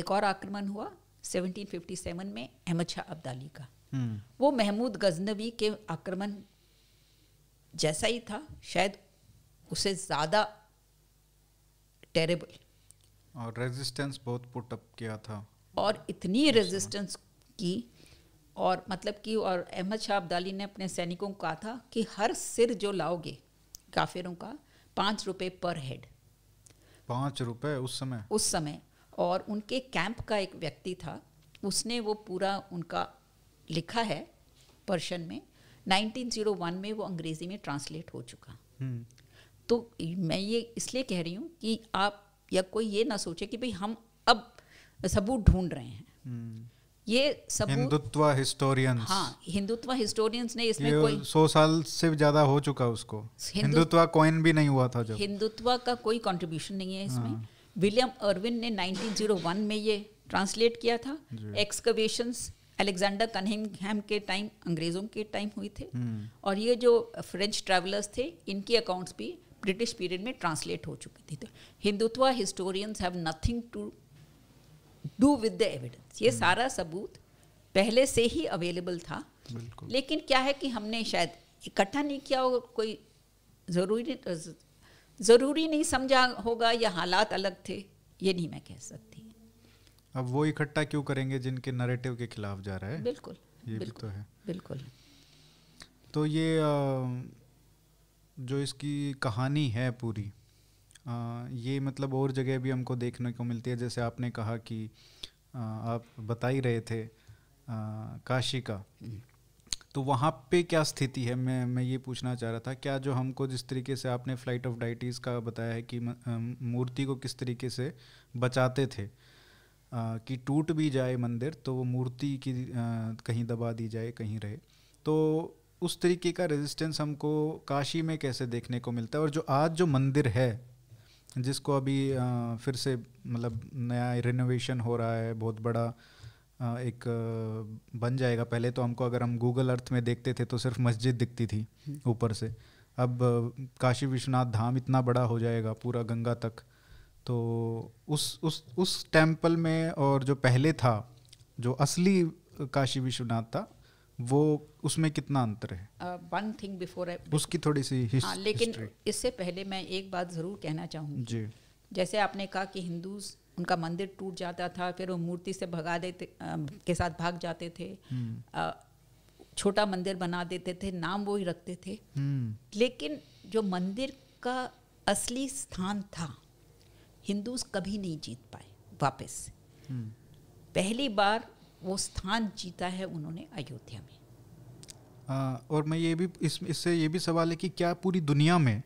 एक और आक्रमण हुआ 1757 में अहमद शाह अब्दाली का हम्म। वो महमूद गजनवी के आक्रमण जैसा ही था शायद उसे ज़्यादा टेरेबल और रेजिस्टेंस बहुत पुट अप किया था और इतनी रेजिस्टेंस की और मतलब कि और अहमद शाह अब्दाली ने अपने सैनिकों को कहा था कि हर सिर जो लाओगे काफिरों का पाँच रुपये पर हेड पाँच रुपये उस समय उस समय और उनके कैंप का एक व्यक्ति था उसने वो पूरा उनका लिखा है पर्शन में 1901 में वो अंग्रेज़ी में ट्रांसलेट हो चुका हम्म। तो मैं ये इसलिए कह रही हूँ कि आप या कोई ये ना सोचे कि भाई हम अब सबूत ढूंढ रहे हैं हम्म। ये सब हिंदुत्व हिस्टोरियंस हाँ हिंदुत्व हिस्टोरियंस ने इसमें कोई सौ साल से ज्यादा हो चुका उसको हिंदुत्व कॉइन भी नहीं हुआ था जब हिंदुत्व का कोई कंट्रीब्यूशन नहीं है इसमें विलियम हाँ। अरविन ने 1901 में ये ट्रांसलेट किया था एक्सकवेशंस अलेक्जेंडर कनिंगहम के टाइम अंग्रेजों के टाइम हुई थे हम्म। और ये जो फ्रेंच ट्रैवलर्स थे इनके अकाउंट्स भी ब्रिटिश पीरियड में ट्रांसलेट हो चुकी थी तो Hindutva historians have nothing to do with the evidence ये सारा सबूत पहले से ही अवेलेबल था लेकिन क्या है कि हमने शायद इकट्ठा नहीं किया होगा कोई ज़रूरी ज़रूरी नहीं समझा होगा या हालात अलग थे ये नहीं मैं कह सकती अब वो इकट्ठा क्यों करेंगे जिनके नरेटिव के खिलाफ जा रहा है बिल्कुल ये बिल्कुल, भी तो है बिल्कुल तो ये जो इसकी कहानी है पूरी ये मतलब और जगह भी हमको देखने को मिलती है जैसे आपने कहा कि आप बता ही रहे थे काशी का तो वहाँ पे क्या स्थिति है मैं मैं ये पूछना चाह रहा था क्या जो हमको जिस तरीके से आपने फ्लाइट ऑफ डाइटीज़ का बताया है कि मूर्ति को किस तरीके से बचाते थे आ, कि टूट भी जाए मंदिर तो वो मूर्ति की आ, कहीं दबा दी जाए कहीं रहे तो उस तरीके का रेजिस्टेंस हमको काशी में कैसे देखने को मिलता है और जो आज जो मंदिर है जिसको अभी आ, फिर से मतलब नया रिनोवेशन हो रहा है बहुत बड़ा आ, एक आ, बन जाएगा पहले तो हमको अगर हम गूगल अर्थ में देखते थे तो सिर्फ मस्जिद दिखती थी हम्म। ऊपर से अब काशी विश्वनाथ धाम इतना बड़ा हो जाएगा पूरा गंगा तक तो उस उस उस टेम्पल में और जो पहले था जो असली काशी विश्वनाथ था वो उसमें कितना अंतर है वन थिंग बिफोर उसकी थोड़ी सी हिस्ट, हाँ, लेकिन इससे पहले मैं एक बात ज़रूर कहना चाहूंगी जी जैसे आपने कहा कि हिंदू उनका मंदिर टूट जाता था फिर वो मूर्ति से भगा देते आ, के साथ भाग जाते थे हम्म। छोटा मंदिर बना देते थे नाम वो ही रखते थे हम्म। लेकिन जो मंदिर का असली स्थान था हिंदूज कभी नहीं जीत पाए वापस हम्म। पहली बार वो स्थान जीता है उन्होंने अयोध्या में आ, और मैं ये भी इस इससे ये भी सवाल है कि क्या पूरी दुनिया में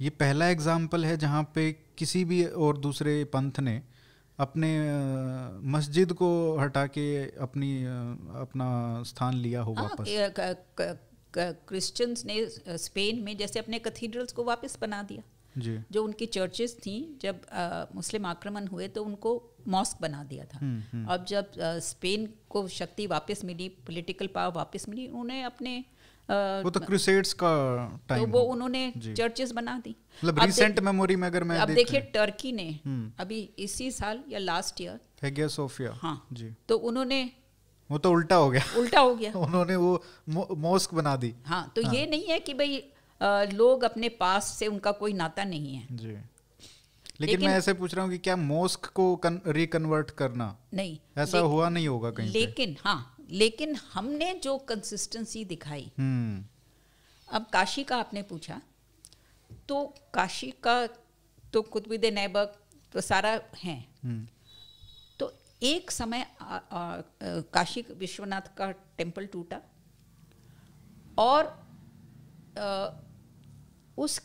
ये पहला एग्जाम्पल है जहाँ पे किसी भी और दूसरे पंथ ने अपने मस्जिद को हटा के अपनी अपना स्थान लिया हो हाँ, वापस क्रिश्चियंस ने स्पेन में जैसे अपने कैथीड्रल्स को वापस बना दिया जो उनकी चर्चेस थी जब मुस्लिम आक्रमण हुए तो उनको मॉस्क बना दिया था हम्म, हम्म। अब जब स्पेन को शक्ति वापस मिली पॉलिटिकल पावर वापस मिली उन्होंने अपने वो तो क्रूसेड्स का टाइम तो वो उन्होंने चर्चेस बना दी मतलब रीसेंट मेमोरी में अगर मैं अब देखिए टर्की ने हम्म। अभी इसी साल या लास्ट ईयर हेगिया सोफिया हाँ जी तो उन्होंने वो तो उल्टा हो गया उल्टा हो गया उन्होंने वो मॉस्क बना दी हाँ तो हाँ. ये नहीं है कि भाई लोग अपने पास से उनका कोई नाता नहीं है जी लेकिन, लेकिन मैं ऐसे पूछ रहा हूँ कि क्या मोस्क को रिकन्वर्ट करना नहीं ऐसा हुआ नहीं होगा कहीं लेकिन पे? हाँ लेकिन हमने जो कंसिस्टेंसी दिखाई हम्म। अब काशी का आपने पूछा तो काशी का तो कुतुबुद्दे नैबक तो सारा है हम्म। तो एक समय आ, आ, आ, काशी विश्वनाथ का टेम्पल टूटा और उस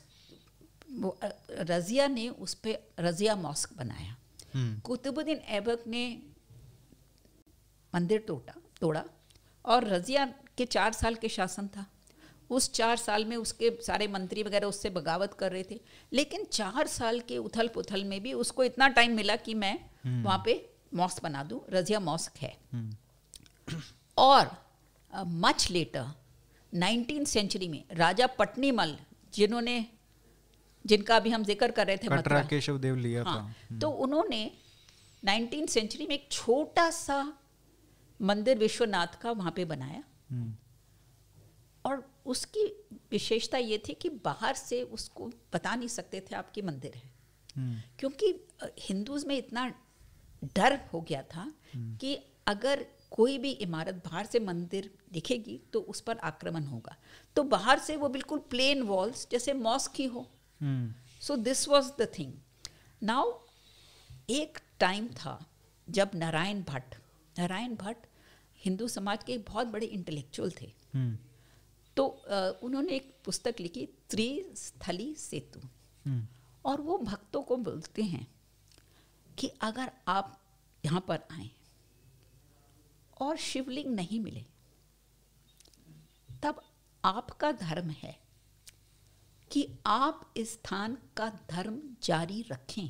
रजिया ने उस पर रजिया मॉस्क बनाया हम्म। कुतुबुद्दीन ऐबक ने मंदिर टोटा तोड़ा और रजिया के चार साल के शासन था उस चार साल में उसके सारे मंत्री वगैरह उससे बगावत कर रहे थे लेकिन चार साल के उथल पुथल में भी उसको इतना टाइम मिला कि मैं हम्म। वहाँ पे मॉस्क बना दूँ रजिया मॉस्क है हम्म। और मच लेटर नाइनटीन सेंचुरी में राजा पटनीमल जिन्होंने जिनका अभी हम जिक्र कर रहे थे मथुरा केशव देव लिया हाँ, था हम्म। तो उन्होंने नाइनटीन सेंचुरी में एक छोटा सा मंदिर विश्वनाथ का वहाँ पे बनाया हम्म। और उसकी विशेषता ये थी कि बाहर से उसको बता नहीं सकते थे आपकी मंदिर है हम्म। क्योंकि हिंदूज में इतना डर हो गया था कि अगर कोई भी इमारत बाहर से मंदिर दिखेगी तो उस पर आक्रमण होगा तो बाहर से वो बिल्कुल प्लेन वॉल्स जैसे मॉस्क ही हो so this was the thing now एक टाइम था जब नारायण भट्ट नारायण भट्ट हिंदू समाज के बहुत बड़े इंटेलेक्चुअल थे hmm. तो उन्होंने एक पुस्तक लिखी त्रिस्थली सेतु hmm. और वो भक्तों को बोलते हैं कि अगर आप यहाँ पर आए और शिवलिंग नहीं मिले तब आपका धर्म है कि आप इस स्थान का धर्म जारी रखें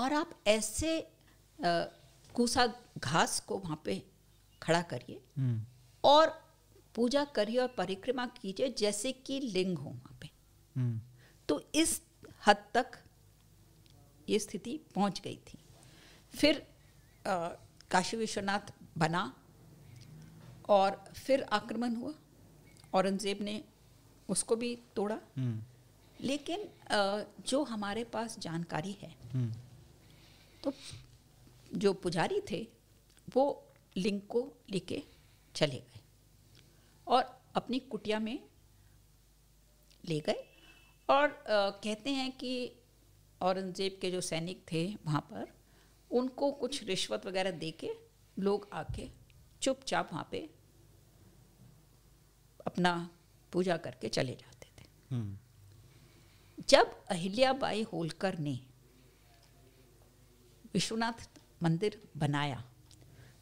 और आप ऐसे कूसा घास को वहां पे खड़ा करिए हम्म। और पूजा करिए और परिक्रमा कीजिए जैसे कि लिंग हो वहां पे हम्म। तो इस हद तक ये स्थिति पहुंच गई थी फिर आ, काशी विश्वनाथ बना और फिर आक्रमण हुआ औरंगजेब ने उसको भी तोड़ा हम्म। लेकिन जो हमारे पास जानकारी है हम्म। तो जो पुजारी थे वो लिंग को लेके चले गए और अपनी कुटिया में ले गए और कहते हैं कि औरंगजेब के जो सैनिक थे वहाँ पर उनको कुछ रिश्वत वगैरह दे के लोग आके चुपचाप वहाँ पे अपना पूजा करके चले जाते थे हम्म। जब अहिल्याबाई होलकर ने विश्वनाथ मंदिर बनाया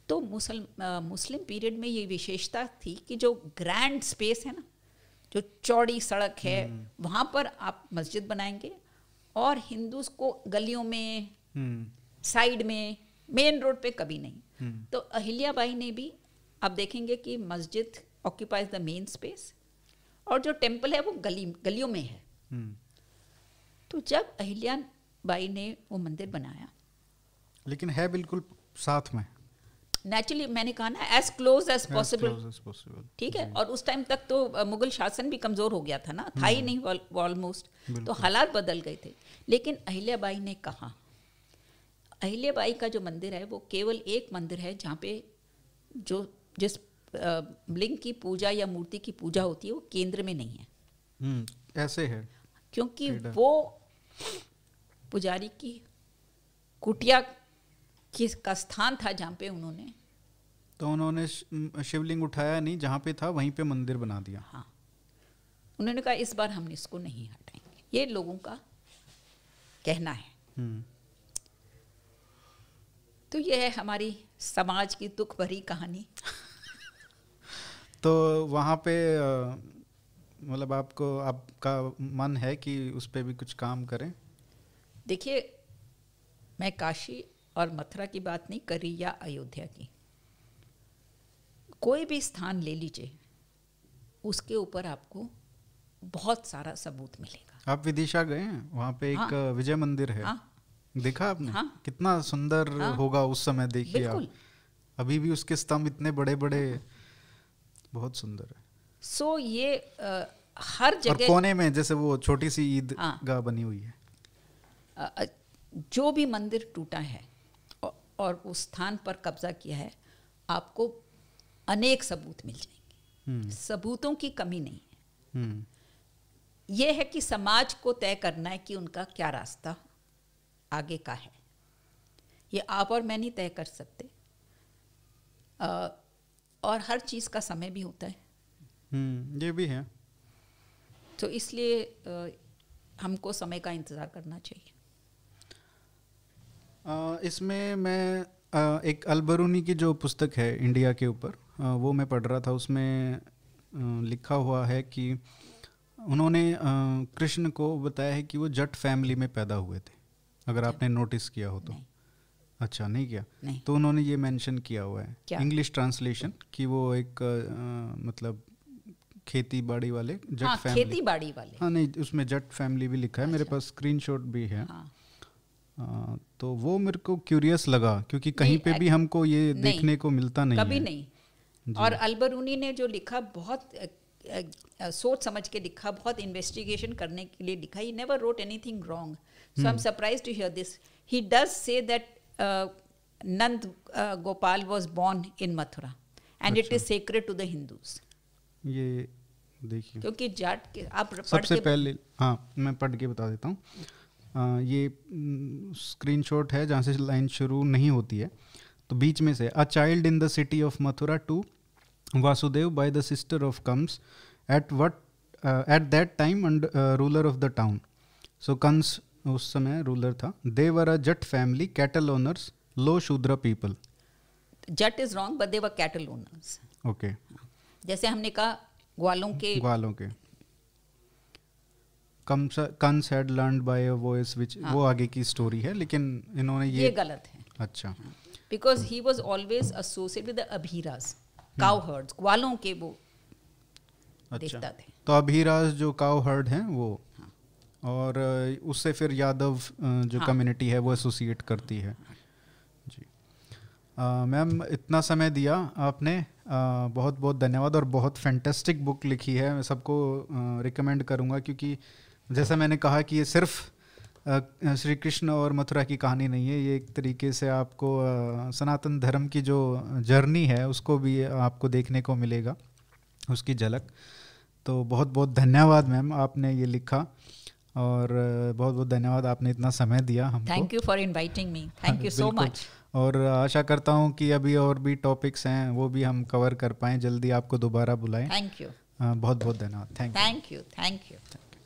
तो मुसलम मुस्लिम पीरियड में ये विशेषता थी कि जो ग्रैंड स्पेस है ना जो चौड़ी सड़क है हम्म। वहाँ पर आप मस्जिद बनाएंगे और हिंदूज को गलियों में हम्म। साइड में मेन रोड पे कभी नहीं हम्म। तो अहिल्या बाई ने भी आप देखेंगे कि मस्जिद ऑक्यूपाइज द मेन स्पेस और जो टेम्पल है वो गली गलियों में है हम्म। तो जब अहिल्या बाई ने वो मंदिर बनाया लेकिन है बिल्कुल साथ में नेचुरली मैंने कहा ना एज क्लोज एज पॉसिबल ठीक है और उस टाइम तक तो मुगल शासन भी कमजोर हो गया था ना था ही हम्म। नहीं ऑलमोस्ट तो हालात बदल गए थे लेकिन अहिल्याबाई ने कहा अहिल्याबाई का जो मंदिर है वो केवल एक मंदिर है जहाँ पे जो जिस लिंग की पूजा या मूर्ति की पूजा होती है वो केंद्र में नहीं है हम्म, ऐसे है क्योंकि वो पुजारी की कुटिया का स्थान था जहाँ पे उन्होंने तो उन्होंने शिवलिंग उठाया नहीं जहाँ पे था वहीं पे मंदिर बना दिया हाँ उन्होंने कहा इस बार हम इसको नहीं हटाएंगे ये लोगों का कहना है हम्म। तो ये है हमारी समाज की दुख भरी कहानी तो वहाँ पे मतलब आपको आपका मन है कि उस पर भी कुछ काम करें देखिए मैं काशी और मथुरा की बात नहीं करी या अयोध्या की कोई भी स्थान ले लीजिए उसके ऊपर आपको बहुत सारा सबूत मिलेगा आप विदिशा गए हैं वहाँ पे एक हाँ, विजय मंदिर है हाँ, देखा आपने हाँ? कितना सुंदर हाँ? होगा उस समय देखिए आप अभी भी उसके स्तंभ इतने बड़े बड़े बहुत सुंदर है सो so, ये आ, हर जगह कोने में जैसे वो छोटी सी ईद हाँ, बनी हुई है आ, जो भी मंदिर टूटा है और, उस स्थान पर कब्जा किया है आपको अनेक सबूत मिल जाएंगे हम्म। सबूतों की कमी नहीं है हम्म। ये है कि समाज को तय करना है कि उनका क्या रास्ता आगे का है ये आप और मैं नहीं तय कर सकते आ, और हर चीज़ का समय भी होता है हम्म, ये भी है तो इसलिए आ, हमको समय का इंतज़ार करना चाहिए इसमें मैं आ, एक अलबरूनी की जो पुस्तक है इंडिया के ऊपर वो मैं पढ़ रहा था उसमें लिखा हुआ है कि उन्होंने कृष्ण को बताया है कि वो जट फैमिली में पैदा हुए थे अगर आपने नोटिस किया हो तो अच्छा नहीं किया नहीं। तो उन्होंने ये मेंशन किया हुआ है इंग्लिश ट्रांसलेशन कि वो एक आ, मतलब खेती बाड़ी वाले जट हाँ, फैमिली खेती बाड़ी वाले हाँ नहीं उसमें जट फैमिली भी लिखा है अच्छा। मेरे पास स्क्रीनशॉट भी है हाँ। आ, तो वो मेरे को क्यूरियस लगा क्योंकि कहीं पे भी हमको ये देखने को मिलता नहीं कभी नहीं और अलबरूनी ने जो लिखा बहुत सोच समझ के लिखा बहुत इन्वेस्टिगेशन करने के लिए लिखा ही never wrote anything wrong So I'm hmm. surprised to hear this. He does say that uh, Nand uh, Gopal was born in Mathura, and Achha. it is sacred to the Hindus. ये देखिए क्योंकि जाट के आप सबसे पहले हाँ मैं पढ़ के बता देता हूँ ये स्क्रीनशॉट है जहाँ से लाइन शुरू नहीं होती है तो बीच में से a child in the city of Mathura to Vasudev by the sister of Kans at what at that time ruler of the town so Kans उस समय रूलर था they were a Jat family cattle owners low Shudra people Jat is wrong but they were cattle owners okay जैसे हमने कहा ग्वालों के ग्वालों के Kans had learn by a voice which वो आगे की स्टोरी है लेकिन इन्होंने ये ये गलत है अच्छा because he was always associated with the Abhiras cowherds ग्वालों के वो अच्छा। देखता थे तो अभीरास जो काउ हर्ड हैं वो और उससे फिर यादव जो हाँ। कम्युनिटी है वो एसोसिएट करती है जी मैम इतना समय दिया आपने आ, बहुत बहुत धन्यवाद और बहुत फैंटेस्टिक बुक लिखी है मैं सबको रिकमेंड करूँगा क्योंकि जैसा मैंने कहा कि ये सिर्फ श्री कृष्ण और मथुरा की कहानी नहीं है ये एक तरीके से आपको आ, सनातन धर्म की जो जर्नी है उसको भी आपको देखने को मिलेगा उसकी झलक तो बहुत बहुत धन्यवाद मैम आपने ये लिखा और बहुत बहुत धन्यवाद आपने इतना समय दिया हम thank you for inviting me thank you so much और आशा करता हूँ कि अभी और भी टॉपिक्स हैं वो भी हम कवर कर पाएँ जल्दी आपको दोबारा बुलाएं थैंक यू हाँ, बहुत बहुत धन्यवाद thank you thank you thank you